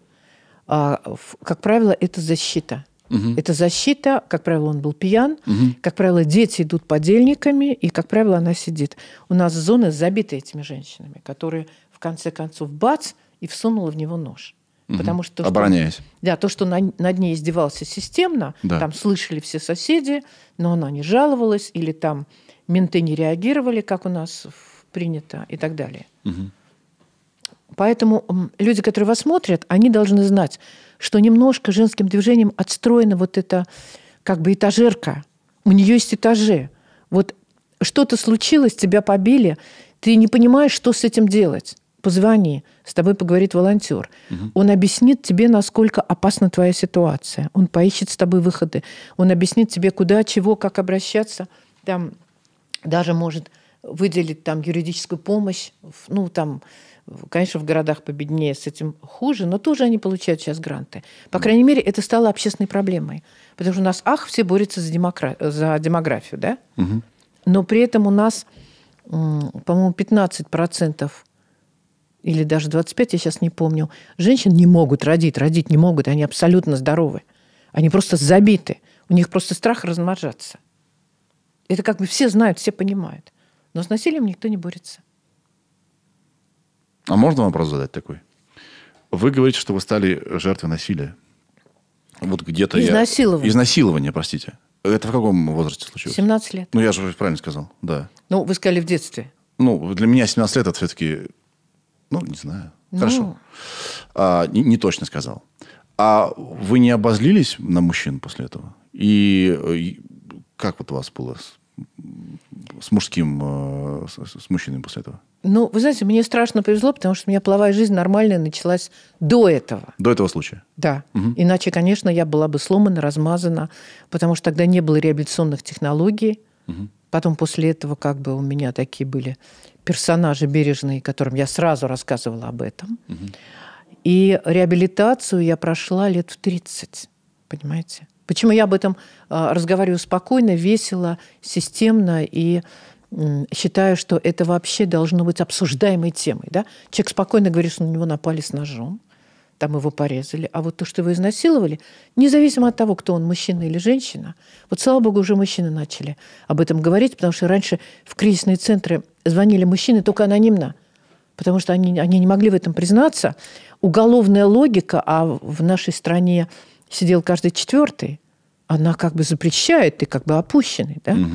а, как правило, это защита. Угу. Это защита, как правило, он был пьян, угу. как правило, дети идут подельниками, и, как правило, она сидит. У нас зоны забиты этими женщинами, которые, в конце концов, бац, и всунула в него нож. Угу. Потому что... Обороняясь. Что, да, то, что на, над ней издевался системно, да. там слышали все соседи, но она не жаловалась, или там менты не реагировали, как у нас принято, и так далее. Угу. Поэтому люди, которые вас смотрят, они должны знать, что немножко женским движением отстроена вот эта как бы этажерка. У нее есть этажи. Вот что-то случилось, тебя побили, ты не понимаешь, что с этим делать позвони, с тобой поговорит волонтер. Угу. Он объяснит тебе, насколько опасна твоя ситуация. Он поищет с тобой выходы. Он объяснит тебе, куда, чего, как обращаться. Там даже может выделить там юридическую помощь. Ну, там, конечно, в городах победнее с этим хуже, но тоже они получают сейчас гранты. По крайней мере, это стало общественной проблемой. Потому что у нас, ах, все борются за, демокра... за демографию, да? Угу. Но при этом у нас, по-моему, 15% или даже 25, я сейчас не помню, женщин не могут родить, родить не могут, они абсолютно здоровы. Они просто забиты. У них просто страх размножаться. Это как бы все знают, все понимают. Но с насилием никто не борется. А можно вопрос задать такой? Вы говорите, что вы стали жертвой насилия. Вот где-то Изнасилование. Я... Изнасилование, простите. Это в каком возрасте случилось? 17 лет. Ну, я же правильно сказал, да. Ну, вы сказали в детстве. Ну, для меня 17 лет это все-таки ну, не знаю. Ну. Хорошо. А, не, не точно сказал. А вы не обозлились на мужчин после этого? И, э, и как вот у вас было с, с мужским, э, с, с мужчиной после этого? Ну, вы знаете, мне страшно повезло, потому что у меня половая жизнь нормальная началась до этого. До этого случая? Да. Угу. Иначе, конечно, я была бы сломана, размазана, потому что тогда не было реабилитационных технологий. Угу. Потом после этого как бы у меня такие были персонажи бережные, которым я сразу рассказывала об этом. Угу. И реабилитацию я прошла лет в 30, понимаете? Почему я об этом а, разговариваю спокойно, весело, системно и считаю, что это вообще должно быть обсуждаемой темой. Да? Человек спокойно говорит, что на него напали с ножом там его порезали, а вот то, что его изнасиловали, независимо от того, кто он, мужчина или женщина, вот, слава богу, уже мужчины начали об этом говорить, потому что раньше в кризисные центры звонили мужчины только анонимно, потому что они, они не могли в этом признаться. Уголовная логика, а в нашей стране сидел каждый четвертый, она как бы запрещает, ты как бы опущенный, да? Угу.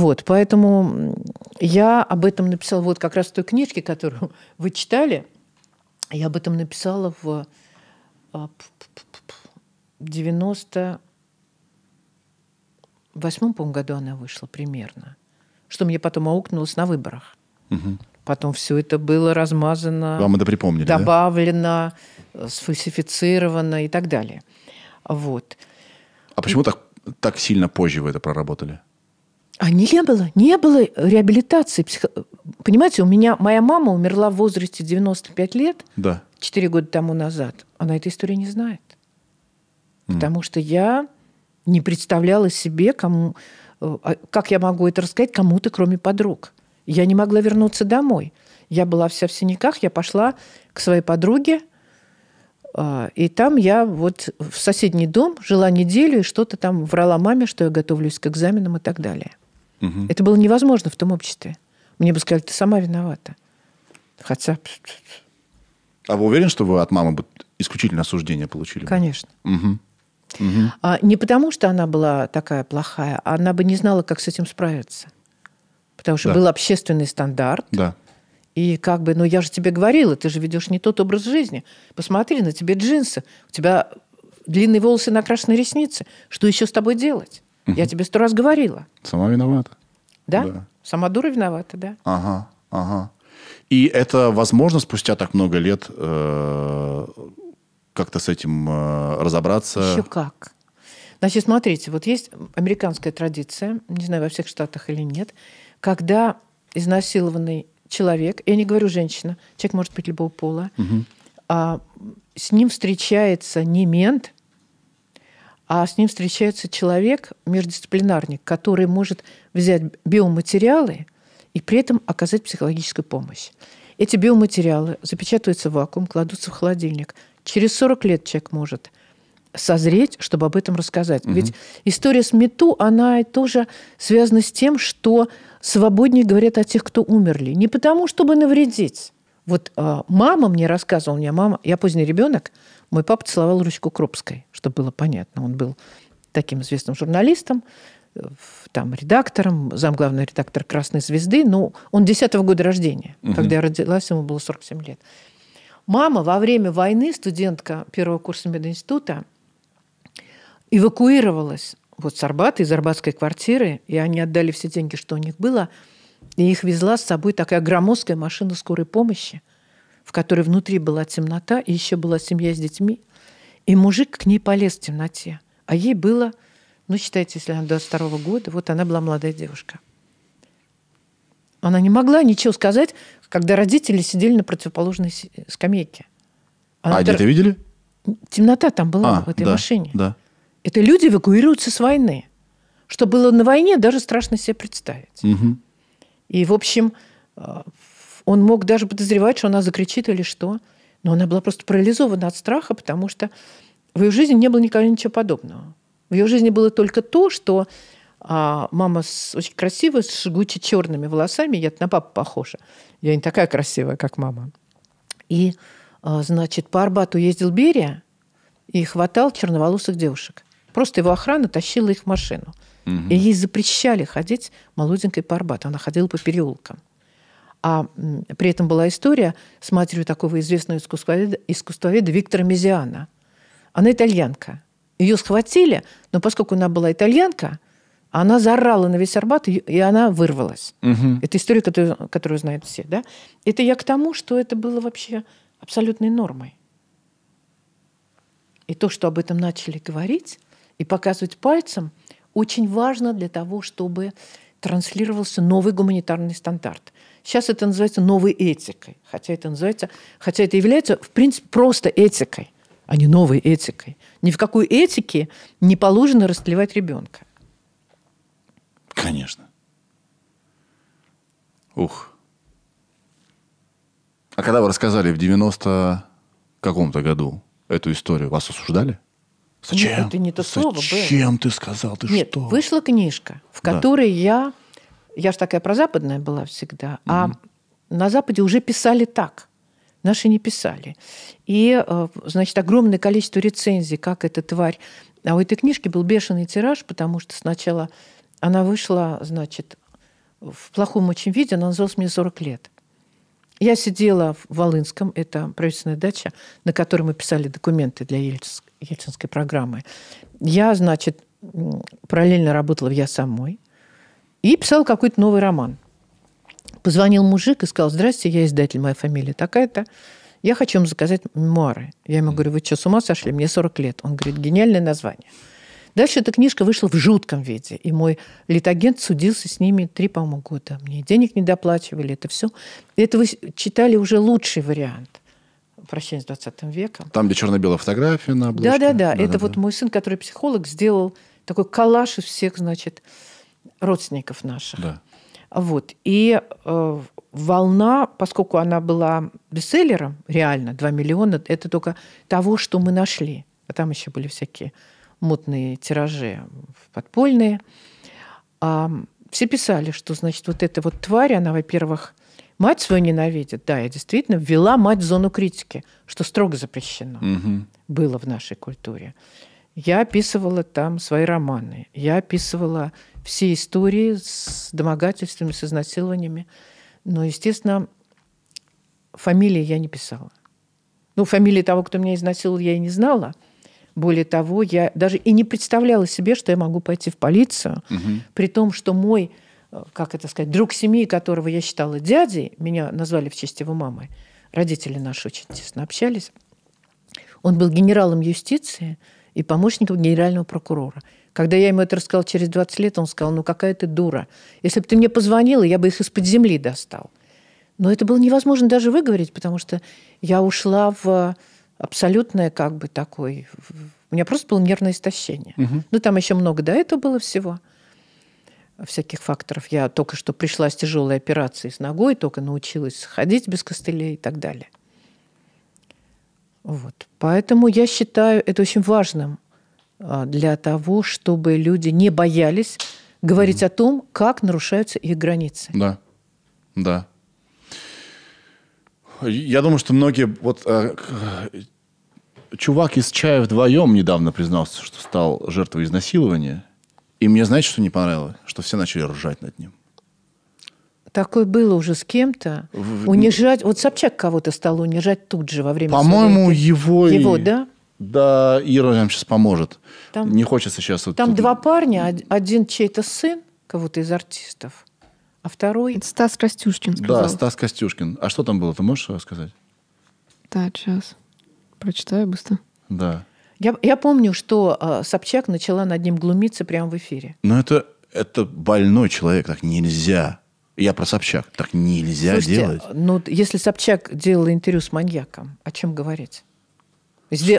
Вот, поэтому я об этом написала вот как раз в той книжке, которую вы читали – я об этом написала в 98-м а, году она вышла примерно. Что мне потом аукнулось на выборах. Угу. Потом все это было размазано. Вам это припомнили, Добавлено, да? Э, сфальсифицировано и так далее. Вот. А почему так, так сильно позже вы это проработали? А не было, не было реабилитации. Понимаете, у меня моя мама умерла в возрасте 95 лет. Да. Четыре года тому назад. Она этой истории не знает. Mm. Потому что я не представляла себе, кому, э, а, как я могу это рассказать кому-то, кроме подруг. Я не могла вернуться домой. Я была вся в синяках, я пошла к своей подруге, а, и там я вот в соседний дом жила неделю и что-то там врала маме, что я готовлюсь к экзаменам и так далее. Угу. Это было невозможно в том обществе. Мне бы сказали, ты сама виновата. Хотя... А вы уверены, что вы от мамы бы исключительно осуждение получили? Конечно. Угу. Угу. А, не потому, что она была такая плохая, а она бы не знала, как с этим справиться. Потому что да. был общественный стандарт. Да. И как бы, ну я же тебе говорила, ты же ведешь не тот образ жизни. Посмотри, на тебе джинсы, у тебя длинные волосы, накрашенные ресницы. Что еще с тобой делать? Я тебе сто раз говорила. Сама виновата. Да? да. Сама дура виновата, да. Ага, ага. И это возможно спустя так много лет э, как-то с этим э, разобраться? Еще как. Значит, смотрите, вот есть американская традиция, не знаю, во всех штатах или нет, когда изнасилованный человек, я не говорю женщина, человек может быть любого пола, угу. а, с ним встречается не мент, а с ним встречается человек, междисциплинарник, который может взять биоматериалы и при этом оказать психологическую помощь. Эти биоматериалы запечатываются в вакуум, кладутся в холодильник. Через 40 лет человек может созреть, чтобы об этом рассказать. Угу. Ведь история с Мету, она тоже связана с тем, что свободнее говорят о тех, кто умерли. Не потому, чтобы навредить. Вот э, мама мне рассказывала, у меня мама, я поздний ребенок, мой папа целовал ручку Крупской, чтобы было понятно. Он был таким известным журналистом, э, там, редактором, замглавный редактор «Красной звезды». Ну, он 10-го года рождения. Угу. Когда я родилась, ему было 47 лет. Мама во время войны, студентка первого курса мединститута, эвакуировалась вот с Арбата, из арбатской квартиры, и они отдали все деньги, что у них было, и их везла с собой такая громоздкая машина скорой помощи – в которой внутри была темнота, и еще была семья с детьми. И мужик к ней полез в темноте. А ей было, ну, считайте, если она до второго года, вот она была молодая девушка. Она не могла ничего сказать, когда родители сидели на противоположной скамейке. Она а дор... то видели? Темнота там была а, в этой да, машине. Да. Это люди эвакуируются с войны. Что было на войне, даже страшно себе представить. Угу. И, в общем, а, он мог даже подозревать, что она закричит или что. Но она была просто парализована от страха, потому что в ее жизни не было никогда ничего подобного. В ее жизни было только то, что а мама с, очень красивая, с жгуче черными волосами. Я на папу похожа. Я не такая красивая, как мама. И, а, значит, по Арбату ездил Берия и хватал черноволосых девушек. Просто его охрана тащила их в машину. Угу. И ей запрещали ходить молоденькой по Арбату. Она ходила по переулкам. А при этом была история с матерью такого известного искусствоведа, искусствоведа Виктора Мезиана. Она итальянка. Ее схватили, но поскольку она была итальянка, она заорала на весь Арбат, и она вырвалась. Угу. Это история, которую, которую знают все. Да? Это я к тому, что это было вообще абсолютной нормой. И то, что об этом начали говорить и показывать пальцем, очень важно для того, чтобы транслировался новый гуманитарный стандарт. Сейчас это называется новой этикой. Хотя это называется, хотя это является, в принципе, просто этикой, а не новой этикой. Ни в какой этике не положено растлевать ребенка. Конечно. Ух. А когда вы рассказали в 90 каком-то году эту историю, вас осуждали? Зачем? Нет, это не то Зачем слово. Зачем ты сказал? Ты Нет, что? вышла книжка, в которой да. я я же такая прозападная была всегда. Mm-hmm. А на Западе уже писали так. Наши не писали. И, э, значит, огромное количество рецензий, как эта тварь. А у этой книжки был бешеный тираж, потому что сначала она вышла, значит, в плохом очень виде, она называлась «Мне 40 лет». Я сидела в Волынском, это правительственная дача, на которой мы писали документы для ельцинской программы. Я, значит, параллельно работала в «Я самой», и писал какой-то новый роман. Позвонил мужик и сказал, здрасте, я издатель, моя фамилия такая-то. Я хочу вам заказать мемуары. Я ему говорю, вы что, с ума сошли? Мне 40 лет. Он говорит, гениальное название. Дальше эта книжка вышла в жутком виде. И мой литагент судился с ними три, по-моему, года. Мне денег не доплачивали, это все. Это вы читали уже лучший вариант прощения с 20 веком. Там, где черно-белая фотография на обложке. Да-да-да. Это да, вот да. мой сын, который психолог, сделал такой коллаж из всех, значит, родственников наших. Да. Вот. И э, волна, поскольку она была бестселлером, реально 2 миллиона, это только того, что мы нашли. А там еще были всякие мутные тиражи подпольные. А, все писали, что, значит, вот эта вот тварь, она, во-первых, мать свою ненавидит. Да, я действительно ввела мать в зону критики, что строго запрещено угу. было в нашей культуре. Я описывала там свои романы. Я описывала все истории с домогательствами, с изнасилованиями. Но, естественно, фамилии я не писала. Ну, фамилии того, кто меня изнасиловал, я и не знала. Более того, я даже и не представляла себе, что я могу пойти в полицию, угу. при том, что мой, э, как это сказать, друг семьи, которого я считала дядей, меня назвали в честь его мамы, родители наши очень тесно общались, он был генералом юстиции и помощником генерального прокурора. Когда я ему это рассказал через 20 лет, он сказал, ну какая ты дура. Если бы ты мне позвонила, я бы их из-под земли достал. Но это было невозможно даже выговорить, потому что я ушла в абсолютное как бы такое. У меня просто было нервное истощение. Угу. Ну, там еще много до этого было всего всяких факторов. Я только что пришла с тяжелой операцией с ногой, только научилась ходить без костылей и так далее. Вот. Поэтому я считаю это очень важным а, для того, чтобы люди не боялись говорить mm-hmm. о том, как нарушаются их границы. Да, да. Я думаю, что многие вот э, чувак из чая вдвоем недавно признался, что стал жертвой изнасилования, и мне знаете, что не понравилось, что все начали ржать над ним. Такое было уже с кем-то. В... Унижать. Вот Собчак кого-то стал унижать тут же во время. По-моему, его. Его, и... да? Да, Ира нам сейчас поможет. Там, не хочется сейчас... Вот там тут... два парня, один чей-то сын, кого-то из артистов, а второй... Это Стас Костюшкин. Сказал. Да, Стас Костюшкин. А что там было, ты можешь рассказать? Да, сейчас. Прочитаю быстро. Да. Я, я помню, что э, Собчак начала над ним глумиться прямо в эфире. Но это, это больной человек, так нельзя. Я про Собчак. Так нельзя Слушайте, делать. Ну, если Собчак делала интервью с маньяком, о чем говорить?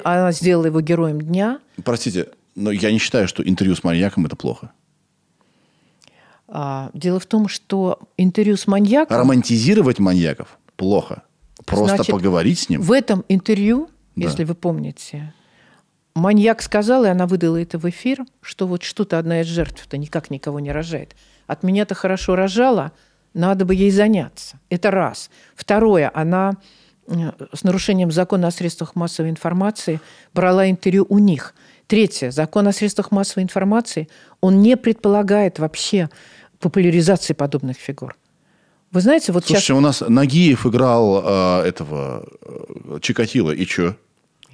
Она сделала его героем дня. Простите, но я не считаю, что интервью с маньяком – это плохо. А, дело в том, что интервью с маньяком... Романтизировать маньяков плохо. Просто Значит, поговорить с ним. В этом интервью, да. если вы помните, маньяк сказал, и она выдала это в эфир, что вот что-то одна из жертв-то никак никого не рожает. От меня-то хорошо рожала, надо бы ей заняться. Это раз. Второе, она Э, с нарушением закона о средствах массовой информации брала интервью у них. Третье. Закон о средствах массовой информации, он не предполагает вообще популяризации подобных фигур. Вы знаете, вот Слушайте, сейчас... у нас Нагиев играл э, этого э, Чикатила, и чё?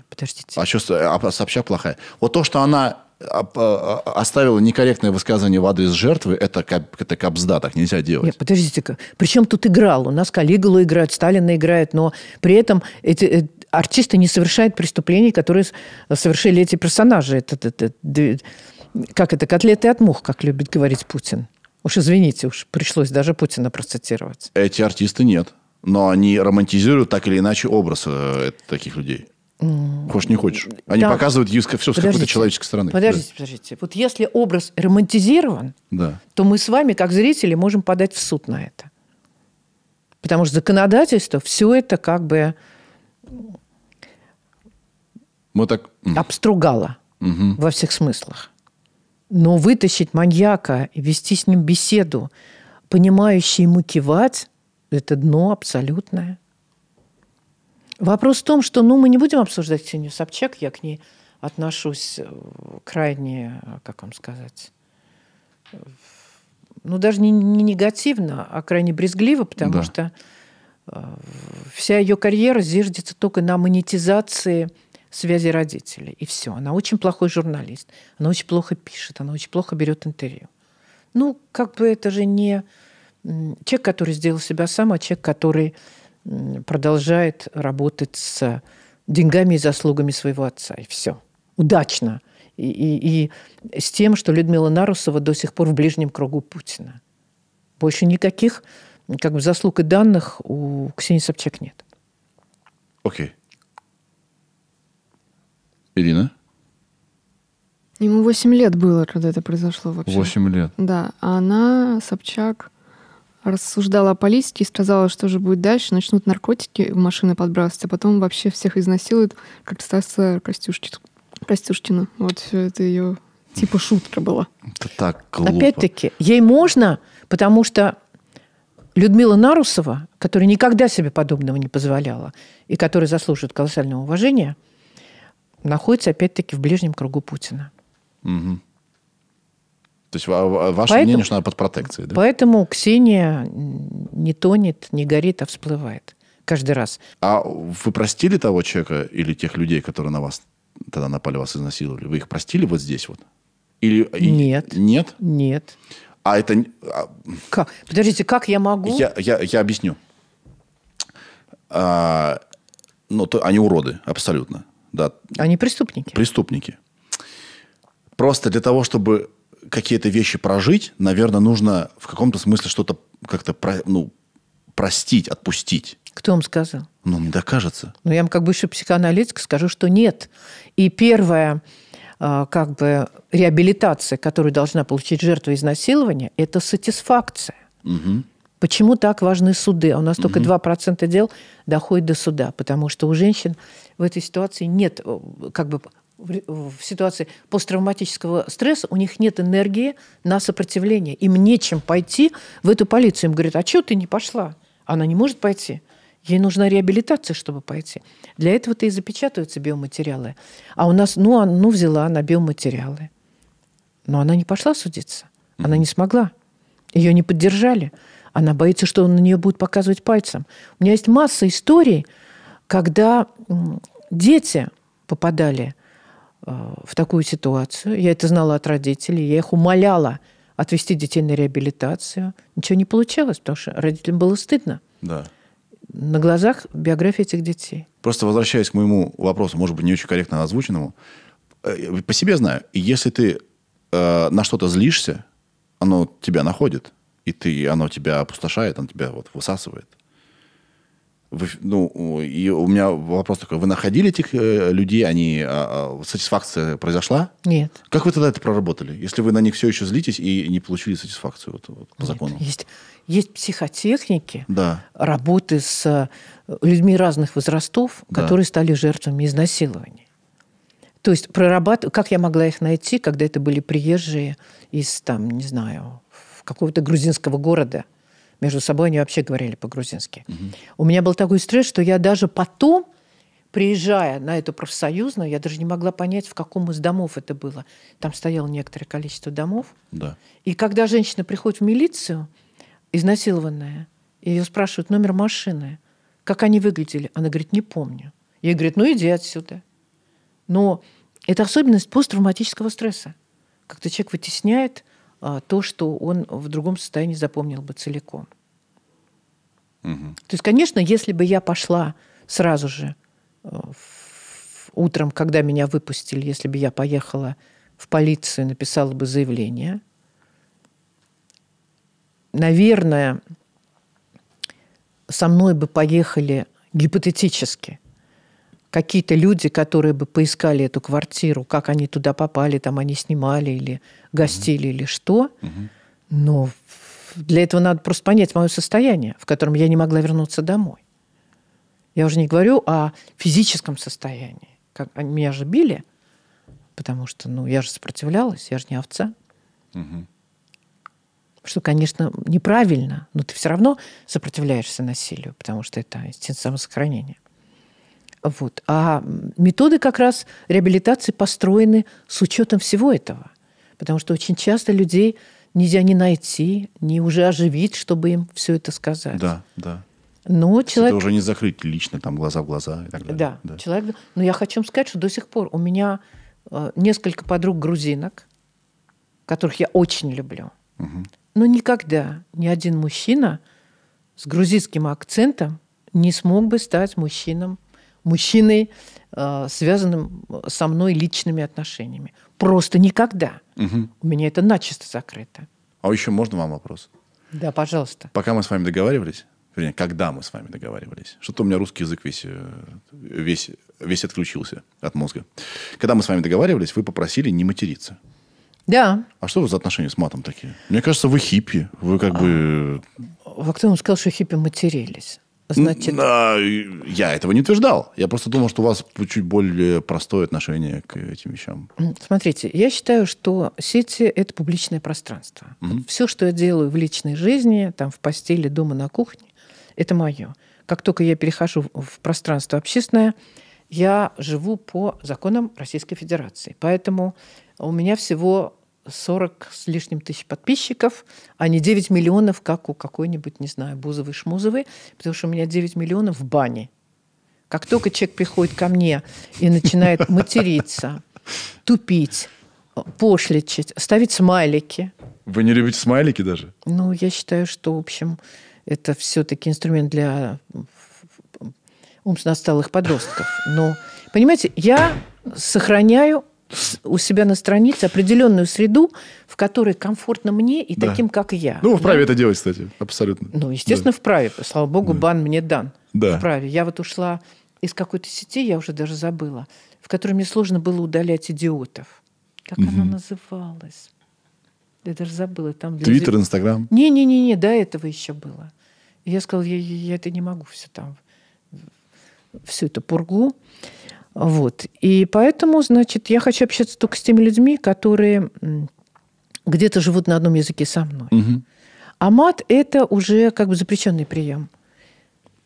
Подождите. А что, а сообща плохая. Вот то, что она Э, э, оставила некорректное высказывание в адрес жертвы, это, как это капзда, так нельзя делать. Нет, подождите-ка. Причем тут играл? У нас Калигула играет, Сталина играет, но при этом эти, э, артисты не совершают преступлений, которые совершили эти персонажи. Это, это, это, как это, котлеты от мух, как любит говорить Путин. Уж извините, уж пришлось даже Путина процитировать. Эти артисты нет. Но они романтизируют так или иначе образ таких людей. Хочешь, не хочешь. Они да. показывают все с какой-то человеческой стороны. Подождите, да. подождите. Вот если образ романтизирован, да. то мы с вами, как зрители, можем подать в суд на это. Потому что законодательство все это как бы мы так... обстругало угу. во всех смыслах. Но вытащить маньяка и вести с ним беседу, понимающий ему кивать, это дно абсолютное. Вопрос в том, что ну, мы не будем обсуждать Ксению Собчак, я к ней отношусь э, крайне, э, как вам сказать, э, ну даже не, не негативно, а крайне брезгливо, потому да. что вся ее карьера зиждется только на монетизации связи родителей. И все. Она очень плохой журналист. Она очень плохо пишет. Она очень плохо берет интервью. Ну, как бы это же не человек, который сделал себя сам, а человек, который продолжает работать с деньгами и заслугами своего отца. И все. Удачно. И, и, и с тем, что Людмила Нарусова до сих пор в ближнем кругу Путина. Больше никаких как бы, заслуг и данных у Ксении Собчак нет. Окей. Okay. Ирина? Ему 8 лет было, когда это произошло вообще. 8 лет. Да. А она, Собчак, рассуждала о политике и сказала, что же будет дальше. Начнут наркотики в машины подбрасывать, а потом вообще всех изнасилуют, как Стаса Костюшки, Костюшкина. Вот все это ее типа шутка была. Это так глупо. Опять-таки, ей можно, потому что Людмила Нарусова, которая никогда себе подобного не позволяла и которая заслуживает колоссального уважения, находится опять-таки в ближнем кругу Путина. Угу. То есть ваше поэтому, мнение, что она под протекцией. Да? Поэтому Ксения не тонет, не горит, а всплывает каждый раз. А вы простили того человека или тех людей, которые на вас тогда напали, вас изнасиловали? Вы их простили вот здесь вот? Или, нет. И, нет? Нет. А это... А как? Подождите, как я могу? Я, я, я объясню. А, ну, то, они уроды, абсолютно. Да. Они преступники. Преступники. Просто для того, чтобы какие-то вещи прожить, наверное, нужно в каком-то смысле что-то как-то про, ну, простить, отпустить. Кто вам сказал? Ну, мне так кажется. Ну, я вам как бы еще психоаналитик скажу, что нет. И первое, а, как бы реабилитация, которую должна получить жертва изнасилования, это сатисфакция. Угу. Почему так важны суды? У нас угу. только 2% дел доходит до суда, потому что у женщин в этой ситуации нет э, как бы в ситуации посттравматического стресса, у них нет энергии на сопротивление. Им нечем пойти в эту полицию. Им говорят, а что ты не пошла? Она не может пойти. Ей нужна реабилитация, чтобы пойти. Для этого-то и запечатываются биоматериалы. А у нас, ну, она, ну взяла она биоматериалы. Но она не пошла судиться. Она не смогла. Ее не поддержали. Она боится, что он на нее будет показывать пальцем. У меня есть масса историй, когда дети попадали – а, в такую ситуацию. Я это знала от родителей. Я их умоляла отвести детей на реабилитацию. Ничего не получалось, потому что родителям было стыдно. Да. На глазах биография этих детей. Просто возвращаясь к моему вопросу, может быть, не очень корректно озвученному, э, по себе знаю, если ты э, на что-то злишься, оно тебя находит, и ты, оно тебя опустошает, оно тебя вот высасывает вы, ну, и у меня вопрос такой, вы находили этих э, людей, они, э, э, сатисфакция произошла? Нет. Как вы тогда это проработали, если вы на них все еще злитесь и не получили сатисфакцию вот, вот, по Нет, закону? Есть, есть психотехники, да. работы с э, людьми разных возрастов, да. которые стали жертвами изнасилования. То есть прорабатывать, как я могла их найти, когда это были приезжие из, там, не знаю, какого-то грузинского города – между собой они вообще говорили по-грузински. Угу. У меня был такой стресс, что я даже потом, приезжая на эту профсоюзную, я даже не могла понять, в каком из домов это было. Там стояло некоторое количество домов. Да. И когда женщина приходит в милицию, изнасилованная, ее спрашивают номер машины, как они выглядели. Она говорит, не помню. Ей говорит, ну иди отсюда. Но это особенность посттравматического стресса. как-то человек вытесняет а, то, что он в другом состоянии запомнил бы целиком. Угу. То есть, конечно, если бы я пошла сразу же э, утром, когда меня выпустили, если бы я поехала в полицию, написала бы заявление, наверное, со мной бы поехали гипотетически – какие-то люди, которые бы поискали эту квартиру, как они туда попали, там они снимали или гостили, mm-hmm. или что. Mm-hmm. Но для этого надо просто понять мое состояние, в котором я не могла вернуться домой. Я уже не говорю о физическом состоянии. Как, а, меня же били, потому что ну, я же сопротивлялась, я же не овца. Угу. Что, конечно, неправильно, но ты все равно сопротивляешься насилию, потому что это инстинкт самосохранения. Вот. А методы как раз реабилитации построены с учетом всего этого. Потому что очень часто людей нельзя не найти, не уже оживить, чтобы им все это сказать. Да, да. Но человек... Это уже не закрыть лично, там, глаза в глаза и так далее. Да, да. человек... Но я хочу сказать, что до сих пор у меня э, несколько подруг грузинок, которых я очень люблю. Угу. Но никогда ни один мужчина с грузинским акцентом не смог бы стать мужчином мужчиной, э, связанным со мной личными отношениями. Просто никогда. Угу. У меня это начисто закрыто. А еще можно вам вопрос? Да, пожалуйста. Пока мы с вами договаривались, вернее, когда мы с вами договаривались, что-то у меня русский язык весь, э, весь, весь отключился от мозга. Когда мы с вами договаривались, вы попросили не материться. Да. А что вы за отношения с матом такие? Мне кажется, вы хиппи. Вы как а, бы... А кто вам сказал, что хиппи матерились? Значит... А, я этого не утверждал. Я просто думал, что у вас чуть более простое отношение к этим вещам. Смотрите, я считаю, что сети – это публичное пространство. Угу. Все, что я делаю в личной жизни, там, в постели, дома, на кухне, это мое. Как только я перехожу в пространство общественное, я живу по законам Российской Федерации. Поэтому у меня всего 40 с лишним тысяч подписчиков, а не 9 миллионов, как у какой-нибудь, не знаю, Бузовой-Шмузовой, потому что у меня 9 миллионов в бане. Как только человек приходит ко мне и начинает материться, тупить, пошличить, ставить смайлики. Вы не любите смайлики даже? Ну, я считаю, что, в общем, это все-таки инструмент для умственно отсталых подростков. Но, понимаете, я сохраняю у себя на странице определенную среду, в которой комфортно мне и да. таким, как я. Ну, вы вправе да? это делать, кстати, абсолютно. Ну, естественно, да. вправе. Слава богу, да. бан мне дан. Да. Вправе. Я вот ушла из какой-то сети, я уже даже забыла, в которой мне сложно было удалять идиотов. Как угу. она называлась? Я даже забыла. Там Твиттер, людей... Инстаграм? Не-не-не, до этого еще было. И я сказала, я, я, я это не могу все там, всю эту пургу. Вот. И поэтому, значит, я хочу общаться только с теми людьми, которые где-то живут на одном языке со мной. Угу. А мат – это уже как бы запрещенный прием.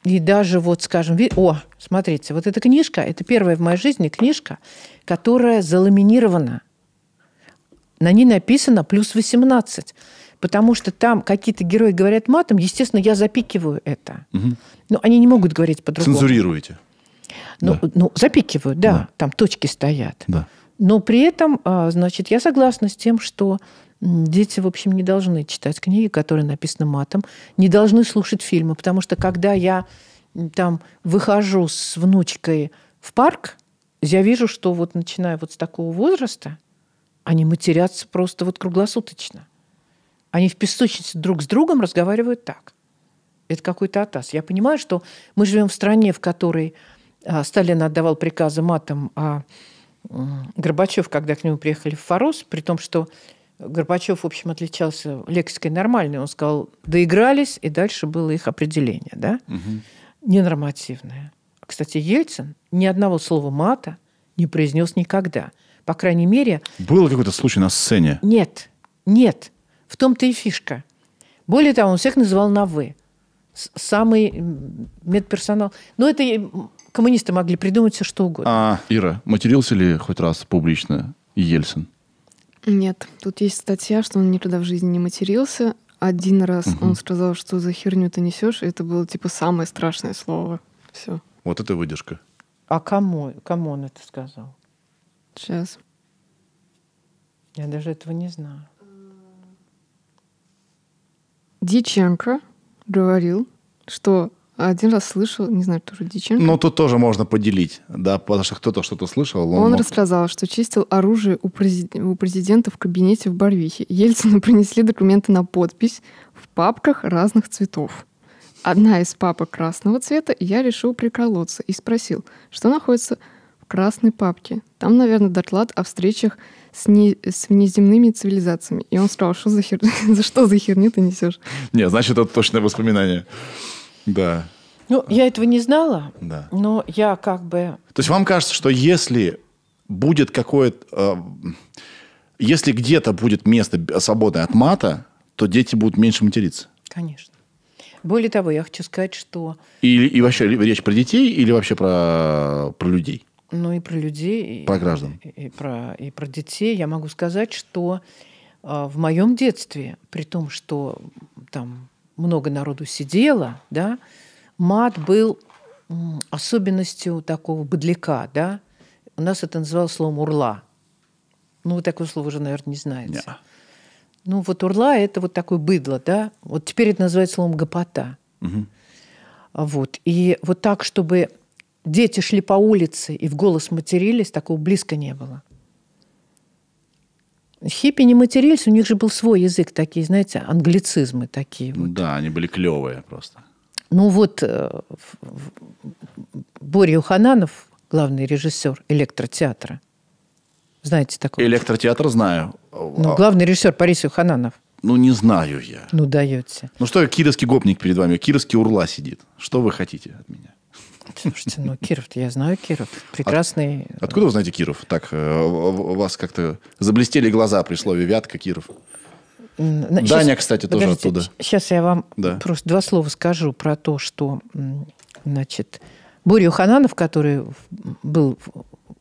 И даже вот, скажем, о, смотрите, вот эта книжка, это первая в моей жизни книжка, которая заламинирована. На ней написано «плюс 18» потому что там какие-то герои говорят матом, естественно, я запикиваю это. Угу. Но они не могут говорить по-другому. Цензурируете. Ну, да. ну запикивают, да, да, там точки стоят. Да. Но при этом, а, значит, я согласна с тем, что дети, в общем, не должны читать книги, которые написаны матом, не должны слушать фильмы, потому что когда я там выхожу с внучкой в парк, я вижу, что вот начиная вот с такого возраста, они матерятся просто вот круглосуточно. Они в песочнице друг с другом разговаривают так. Это какой-то атас. Я понимаю, что мы живем в стране, в которой а, Сталин отдавал приказы матом, а Горбачев, когда к нему приехали в Форос, при том, что Горбачев, в общем, отличался лексикой нормальной, он сказал, доигрались, и дальше было их определение, да, угу. ненормативное. Кстати, Ельцин ни одного слова мата не произнес никогда. По крайней мере... Был какой-то случай на сцене? Нет, нет. В том-то и фишка. Более того, он всех называл на «вы». Самый медперсонал. Ну это коммунисты могли придумать все, что угодно. А, Ира, матерился ли хоть раз публично Ельцин? Нет. Тут есть статья, что он никогда в жизни не матерился. Один раз угу. он сказал, что за херню ты несешь, и это было типа самое страшное слово. Все. Вот это выдержка. А кому, кому он это сказал? Сейчас. Я даже этого не знаю. Диченко говорил, что один раз слышал, не знаю, тоже Диченко. Ну, тут тоже можно поделить, да, потому что кто-то что-то слышал. Он, он мог... рассказал, что чистил оружие у, презид... у президента в кабинете в Барвихе. Ельцину принесли документы на подпись в папках разных цветов. Одна из папок красного цвета, и я решил приколоться и спросил, что находится в красной папке. Там, наверное, доклад о встречах с, не, с внеземными цивилизациями. И он сказал, что за, хер... за что за херню ты несешь? Не, значит, это точное воспоминание. Да. Ну, я этого не знала, да. но я как бы... То есть вам кажется, что если будет какое-то... Э, если где-то будет место свободное от мата, то дети будут меньше материться. Конечно. Более того, я хочу сказать, что... И, и вообще речь про детей или вообще про, про людей? Ну и про людей. Про и, граждан. И, и, про, и про детей. Я могу сказать, что э, в моем детстве, при том, что там много народу сидело, да, мат был особенностью такого быдляка, да. У нас это называлось словом «урла». Ну, вы такое слово уже, наверное, не знаете. Yeah. Ну, вот «урла» — это вот такое быдло, да. Вот теперь это называется словом «гопота». Угу. Вот. И вот так, чтобы дети шли по улице и в голос матерились, такого близко не было. Хиппи не матерились, у них же был свой язык, такие, знаете, англицизмы такие. Вот. Да, они были клевые просто. Ну вот э, Боря Юхананов, главный режиссер электротеатра, знаете такого? Электротеатр знаю. Ну, а главный режиссер Борис Юхананов. Ну, не знаю я. Ну, даете. Ну, что, кировский гопник перед вами, кировский урла сидит. Что вы хотите от меня? Слушайте, ну киров я знаю Киров. Прекрасный. От, откуда вы знаете Киров? Так, э, у вас как-то заблестели глаза при слове Вятка, Киров. Даня, сейчас, кстати, тоже оттуда. Сейчас я вам да. просто два слова скажу про то, что значит, Борю Хананов, который был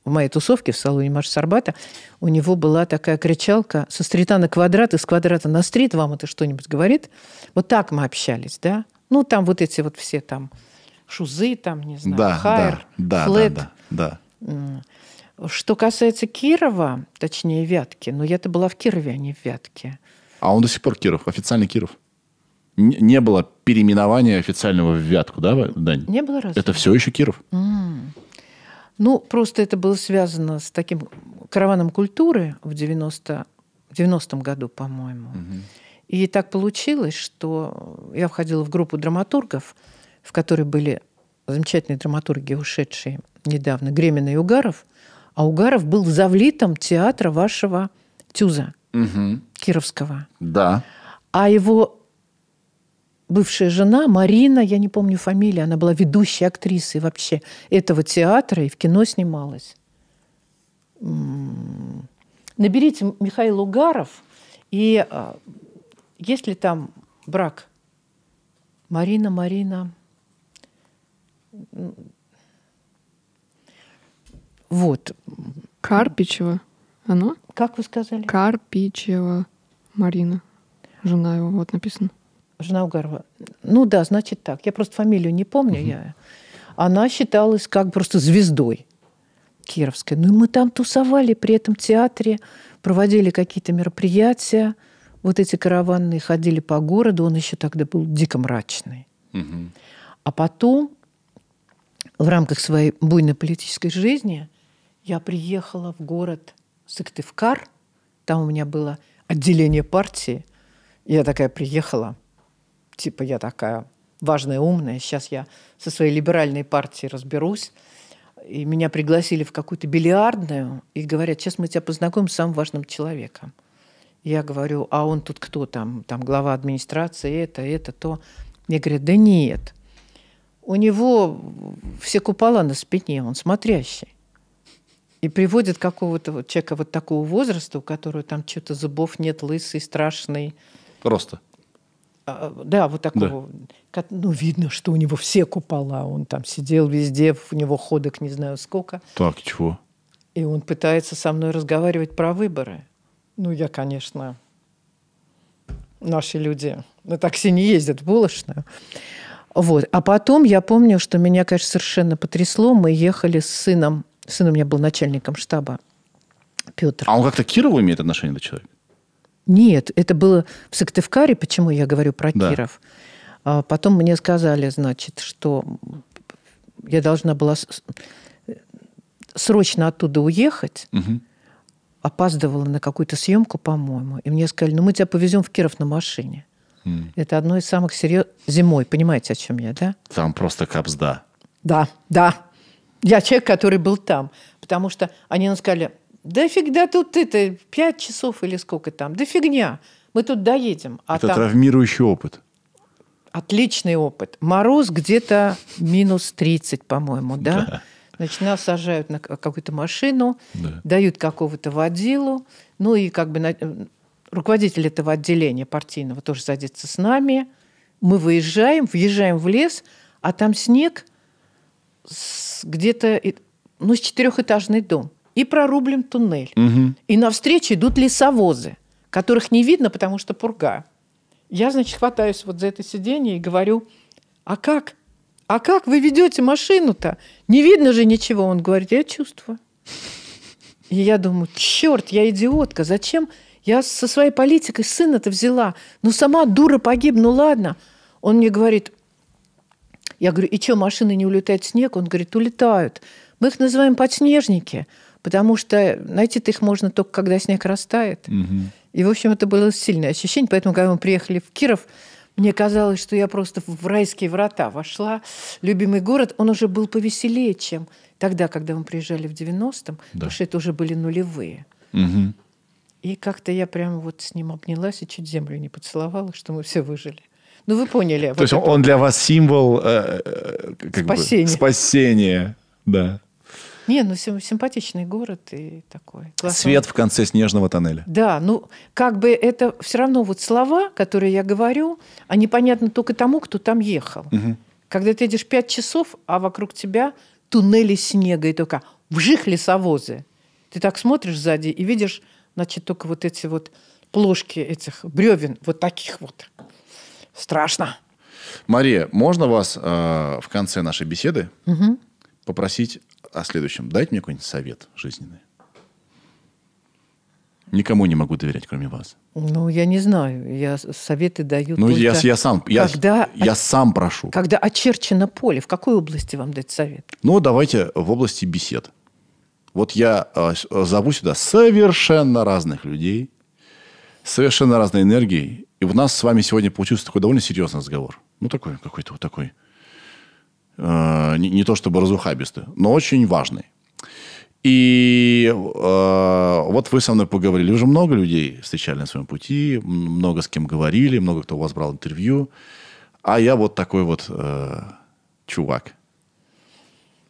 в моей тусовке в салоне Маша Сарбата, у него была такая кричалка «Со стрита на квадрат, из квадрата на стрит, вам это что-нибудь говорит?» Вот так мы общались, да? Ну, там вот эти вот все там шузы, там, не знаю, да, хайр, да, да, Да, да, да. Что касается Кирова, точнее Вятки, но я-то была в Кирове, а не в Вятке. А он до сих пор Киров, официальный Киров. Не было переименования официального в Вятку, да, Дань? Не было разве? Это все еще Киров. Mm. Ну, просто это было связано с таким караваном культуры в 90, 90 году, по-моему. Угу. И так получилось, что я входила в группу драматургов, в которой были замечательные драматурги, ушедшие недавно, Гремина и Угаров, а Угаров был завлитом театра вашего Тюза угу. Кировского. Да. А его бывшая жена Марина, я не помню фамилию, она была ведущей актрисой вообще этого театра и в кино снималась. Наберите Михаил Угаров, и а, есть ли там брак? Марина, Марина, вот. Карпичева. Она? Как вы сказали? Карпичева Марина. Жена его, вот написано. Жена Угарова. Ну да, значит так. Я просто фамилию не помню. Угу. Я. Она считалась как просто звездой Кировской. Ну и мы там тусовали при этом театре, проводили какие-то мероприятия. Вот эти караванные ходили по городу. Он еще тогда был дико мрачный. Угу. А потом в рамках своей буйной политической жизни я приехала в город Сыктывкар. Там у меня было отделение партии. Я такая приехала, типа я такая важная, умная. Сейчас я со своей либеральной партией разберусь. И меня пригласили в какую-то бильярдную и говорят, сейчас мы тебя познакомим с самым важным человеком. Я говорю, а он тут кто там? Там глава администрации, это, это, то. Мне говорят, да нет, у него все купола на спине, он смотрящий. И приводит какого-то вот человека вот такого возраста, у которого там что-то зубов нет, лысый, страшный. Просто. А, да, вот такого. Да. Ну, видно, что у него все купола. Он там сидел везде, у него ходок не знаю сколько. Так, чего? И он пытается со мной разговаривать про выборы. Ну, я, конечно, наши люди на такси не ездят в булочную. Вот. А потом я помню, что меня, конечно, совершенно потрясло. Мы ехали с сыном. Сын у меня был начальником штаба. Петр. А он как-то к Кирову имеет отношение до человека? Нет, это было в Сыктывкаре, почему я говорю про да. Киров. А потом мне сказали, значит, что я должна была срочно оттуда уехать. Угу. Опаздывала на какую-то съемку, по-моему. И мне сказали, ну мы тебя повезем в Киров на машине. Это одно из самых серьезных... Зимой, понимаете, о чем я, да? Там просто капзда. Да, да. Я человек, который был там. Потому что они нам сказали, да фигня тут это, пять часов или сколько там, да фигня, мы тут доедем. А это там... травмирующий опыт. Отличный опыт. Мороз где-то минус 30, по-моему, да? да? Значит, нас сажают на какую-то машину, да. дают какого-то водилу, ну и как бы руководитель этого отделения партийного тоже садится с нами. Мы выезжаем, въезжаем в лес, а там снег где-то, ну, с четырехэтажный дом. И прорублен туннель. Угу. И навстречу идут лесовозы, которых не видно, потому что пурга. Я, значит, хватаюсь вот за это сиденье и говорю, а как? А как вы ведете машину-то? Не видно же ничего. Он говорит, я чувствую. И я думаю, черт, я идиотка, зачем я со своей политикой сына-то взяла. Ну, сама дура погиб, ну ладно. Он мне говорит, я говорю, и что, машины не улетают в снег? Он говорит, улетают. Мы их называем подснежники, потому что найти их можно только, когда снег растает. Угу. И, в общем, это было сильное ощущение. Поэтому, когда мы приехали в Киров, мне казалось, что я просто в райские врата вошла. Любимый город, он уже был повеселее, чем тогда, когда мы приезжали в 90-м, да. потому что это уже были нулевые. Угу. И как-то я прямо вот с ним обнялась и чуть землю не поцеловала, что мы все выжили. Ну, вы поняли. А То есть он, он для вас символ э, э, как спасения. Бы, спасения, да. Не, ну симпатичный город и такой. Классный. Свет в конце снежного тоннеля. Да, ну как бы это все равно вот слова, которые я говорю, они понятны только тому, кто там ехал. Угу. Когда ты едешь пять часов, а вокруг тебя туннели снега и только вжих лесовозы. Ты так смотришь сзади и видишь значит, только вот эти вот плошки этих бревен, вот таких вот. Страшно. Мария, можно вас э, в конце нашей беседы угу. попросить о следующем? Дайте мне какой-нибудь совет жизненный. Никому не могу доверять, кроме вас. Ну, я не знаю. Я советы даю ну, я, я сам, я, когда, я сам прошу. Когда очерчено поле, в какой области вам дать совет? Ну, давайте в области бесед. Вот я э, э, зову сюда совершенно разных людей, совершенно разной энергии, И у нас с вами сегодня получился такой довольно серьезный разговор. Ну, такой какой-то вот такой. Э, не, не то чтобы разухабистый, но очень важный. И э, вот вы со мной поговорили. Уже много людей встречали на своем пути, много с кем говорили, много кто у вас брал интервью. А я вот такой вот э, чувак.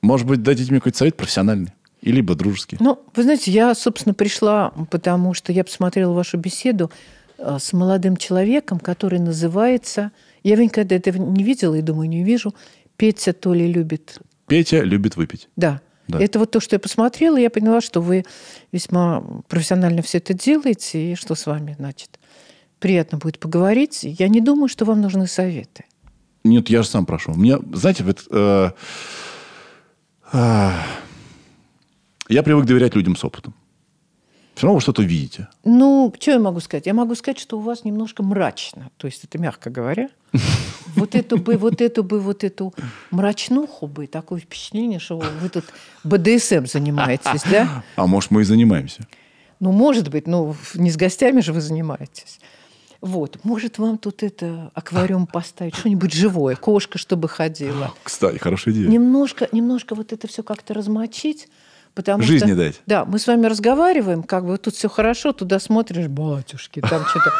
Может быть, дадите мне какой-то совет профессиональный? И либо дружеские. Ну, вы знаете, я, собственно, пришла, потому что я посмотрела вашу беседу э, с молодым человеком, который называется... Я никогда этого не видела и думаю, не вижу. Петя то ли любит... Петя любит выпить. Да. да. Это вот то, что я посмотрела, и я поняла, что вы весьма профессионально все это делаете, и что с вами, значит, приятно будет поговорить. Я не думаю, что вам нужны советы. Нет, я же сам прошу. У меня, знаете, вот... Э, э, я привык доверять людям с опытом. Все равно вы что-то видите. Ну, что я могу сказать? Я могу сказать, что у вас немножко мрачно. То есть это мягко говоря. Вот эту бы, вот эту бы, вот эту мрачнуху бы. Такое впечатление, что вы тут БДСМ занимаетесь, да? А может, мы и занимаемся. Ну, может быть, но ну, не с гостями же вы занимаетесь. Вот, может, вам тут это аквариум поставить, что-нибудь живое, кошка, чтобы ходила. Кстати, хорошая идея. Немножко, немножко вот это все как-то размочить, Потому Жизни что, дать. Да, мы с вами разговариваем, как бы тут все хорошо, туда смотришь, батюшки, там что-то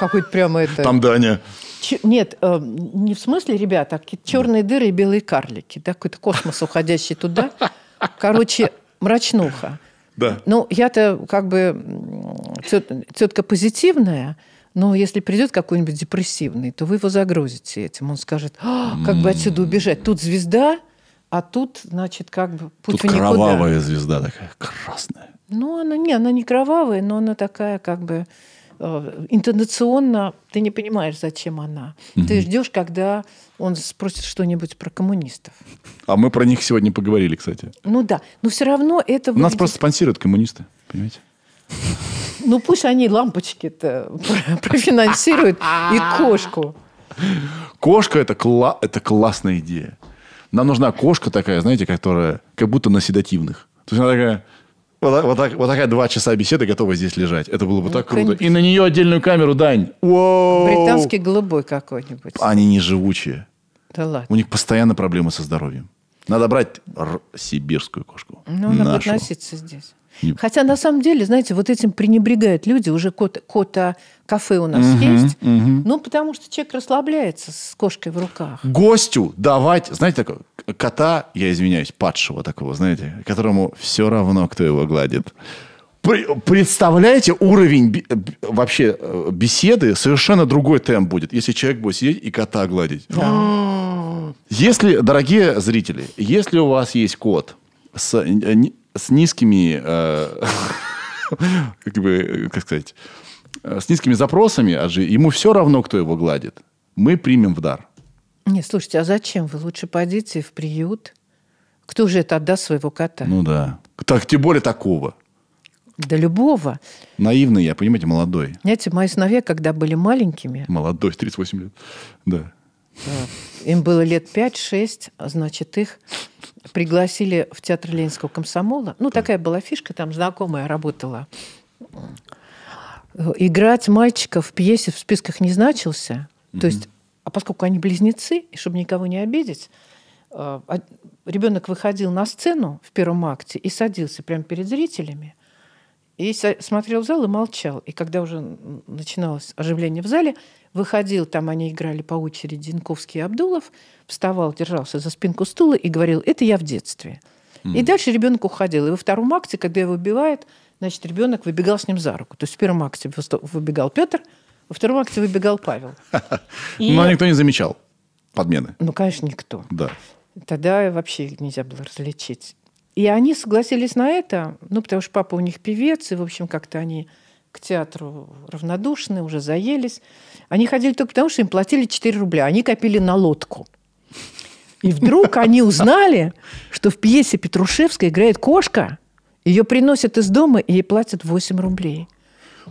какой-то прямо это... Там Даня. Ч... Нет, э, не в смысле, ребята, а какие-то черные дыры и белые карлики, да, какой-то космос уходящий туда. Короче, мрачнуха. Да. Ну, я-то как бы тетка позитивная, но если придет какой-нибудь депрессивный, то вы его загрузите этим. Он скажет, «А, как бы отсюда убежать. Тут звезда, а тут, значит, как бы путь тут в никуда. кровавая звезда такая, красная. Ну, она не, она не кровавая, но она такая как бы э, интонационно, ты не понимаешь, зачем она. Угу. Ты ждешь, когда он спросит что-нибудь про коммунистов. А мы про них сегодня поговорили, кстати. Ну да, но все равно это... Выглядит... Нас просто спонсируют коммунисты, понимаете? Ну пусть они лампочки-то профинансируют и кошку. Кошка это, кла- это классная идея. Нам нужна кошка такая, знаете, которая как будто на седативных. То есть она такая... Вот, вот, так, вот такая два часа беседы готова здесь лежать. Это было бы ну, так круто. И на нее отдельную камеру, Дань. Воу! Британский голубой какой-нибудь. Они не живучие. Да ладно. У них постоянно проблемы со здоровьем. Надо брать сибирскую кошку. Ну, она нашу. будет носиться здесь. Не... Хотя на самом деле, знаете, вот этим пренебрегают люди. Уже кота, кафе у нас угу, есть. Угу. Ну, потому что человек расслабляется с кошкой в руках. Гостю давать, знаете, такого кота, я извиняюсь, падшего такого, знаете, которому все равно, кто его гладит. Представляете, уровень э, вообще э, беседы совершенно другой темп будет, если человек будет сидеть и кота гладить. Да. Если, дорогие зрители, если у вас есть кот, с э, с низкими, э, как бы, э, как сказать, э, с низкими запросами, а же ему все равно, кто его гладит. Мы примем в дар. Не, слушайте, а зачем вы? Лучше пойдите в приют. Кто же это отдаст своего кота? Ну да. Так, тем более такого. Да любого. Наивный я, понимаете, молодой. Знаете, мои сыновья, когда были маленькими... Молодой, 38 лет. Да. Им было лет 5-6, а значит, их пригласили в театр Ленинского комсомола. Ну, такая была фишка, там знакомая работала. Э, играть мальчиков в пьесе в списках не значился. То есть, а поскольку они близнецы, и чтобы никого не обидеть, э, а, ребенок выходил на сцену в первом акте и садился прямо перед зрителями, и смотрел в зал и молчал. И когда уже начиналось оживление в зале, выходил, там они играли по очереди Динковский и Абдулов, вставал, держался за спинку стула и говорил, это я в детстве. Mm. И дальше ребенок уходил. И во втором акте, когда его убивает, значит, ребенок выбегал с ним за руку. То есть в первом акте выбегал Петр, во втором акте выбегал Павел. Но никто не замечал подмены. Ну, конечно, никто. Да. Тогда вообще нельзя было различить. И они согласились на это, ну, потому что папа у них певец, и, в общем, как-то они к театру равнодушны, уже заелись. Они ходили только потому, что им платили 4 рубля. Они копили на лодку. И вдруг они узнали, что в пьесе Петрушевской играет кошка. Ее приносят из дома и ей платят 8 рублей.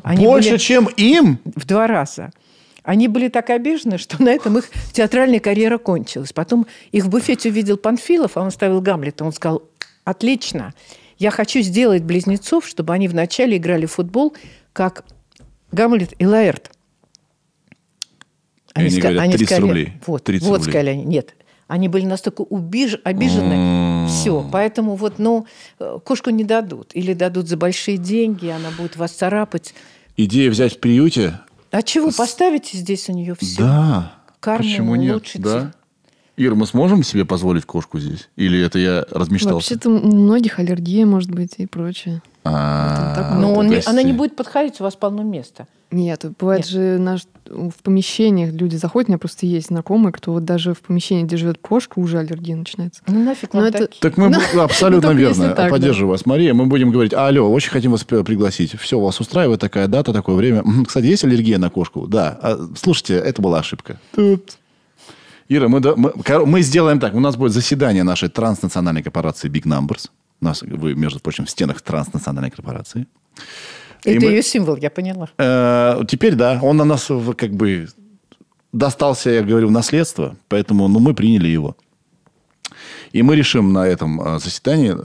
Они Больше, были... чем им? В два раза. Они были так обижены, что на этом их театральная карьера кончилась. Потом их в буфете увидел Панфилов, а он ставил Гамлета. Он сказал, отлично, я хочу сделать близнецов, чтобы они вначале играли в футбол, как Гамлет и Лаэрт. Они, они, говорят, они 30 сказали, рублей. Вот, 30 вот рублей. сказали, нет. Они были настолько убиж, обижены. Все. Поэтому вот, ну, э, кошку не дадут. Или дадут за большие деньги, она будет вас царапать. Идея взять в приюте. А чего? Поставите здесь у нее все. Да. Карму Почему нет? Да. Ир, мы сможем себе позволить кошку здесь? Или это я размечтался? Вообще-то у многих аллергия, может быть, и прочее. А, Но ну, он не, она не будет подходить, у вас полно места. Нет, бывает Нет. же наш, в помещениях люди заходят, у меня просто есть знакомые, кто вот даже в помещении, где живет кошка, уже аллергия начинается. Ну нафиг Но ну, это... Так мы ну, ну, абсолютно верно. Так, Поддерживаю да. вас, Мария. Мы будем говорить, алло, очень хотим вас пригласить. Все, вас устраивает такая дата, такое время. Кстати, есть аллергия на кошку? Да. А, слушайте, это была ошибка. Тут. Ира, мы, мы, мы сделаем так. У нас будет заседание нашей транснациональной корпорации Big Numbers у нас, вы, между прочим, в стенах транснациональной корпорации. Это мы... ее символ, я поняла. Э, теперь, да, он на нас как бы достался, я говорю, в наследство, поэтому ну, мы приняли его. И мы решим на этом э, заседании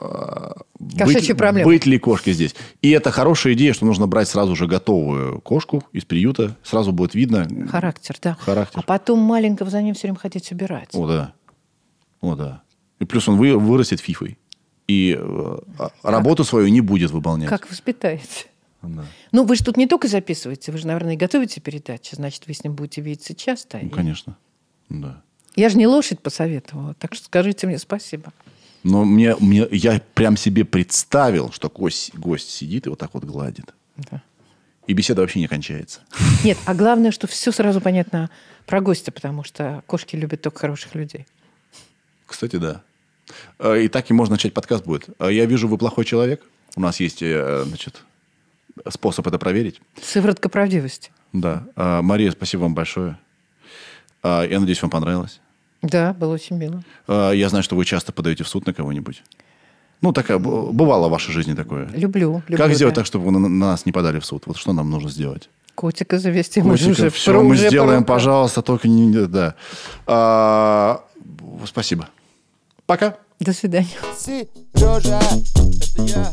э, быть, Быть ли кошки здесь? И это хорошая идея, что нужно брать сразу же готовую кошку из приюта. Сразу будет видно. Характер, да. Характер. А потом маленького за ним все время хотеть убирать. О, да. О, да. И плюс он вы вырастет фифой и как? Э, работу свою не будет выполнять. Как воспитаете? Да. Ну, вы же тут не только записываете, вы же, наверное, и готовите передачи, значит, вы с ним будете видеться часто. Ну, и... конечно, да. Я же не лошадь посоветовала, так что скажите мне спасибо. Но мне, мне, я прям себе представил, что гость, гость сидит и вот так вот гладит. Да. И беседа вообще не кончается. Нет, а главное, что все сразу понятно про гостя, потому что кошки любят только хороших людей. Кстати, да. Э, и так и можно начать подкаст будет. Э, я вижу, вы плохой человек. У нас есть э, значит, способ это проверить. Сыворотка правдивости. Да. Мария, спасибо вам большое. Я надеюсь, вам понравилось. Да, было очень мило. Я знаю, что вы часто подаете в суд на кого-нибудь. Ну, такая, бывало в вашей жизни такое. Люблю. люблю как сделать да. так, чтобы на, на нас не подали в суд? Вот что нам нужно сделать? Котика завести. Котика, мы же все, мы сделаем, пора. пожалуйста, только не... Да. А, спасибо. Пока. До свидания. Сережа, это я.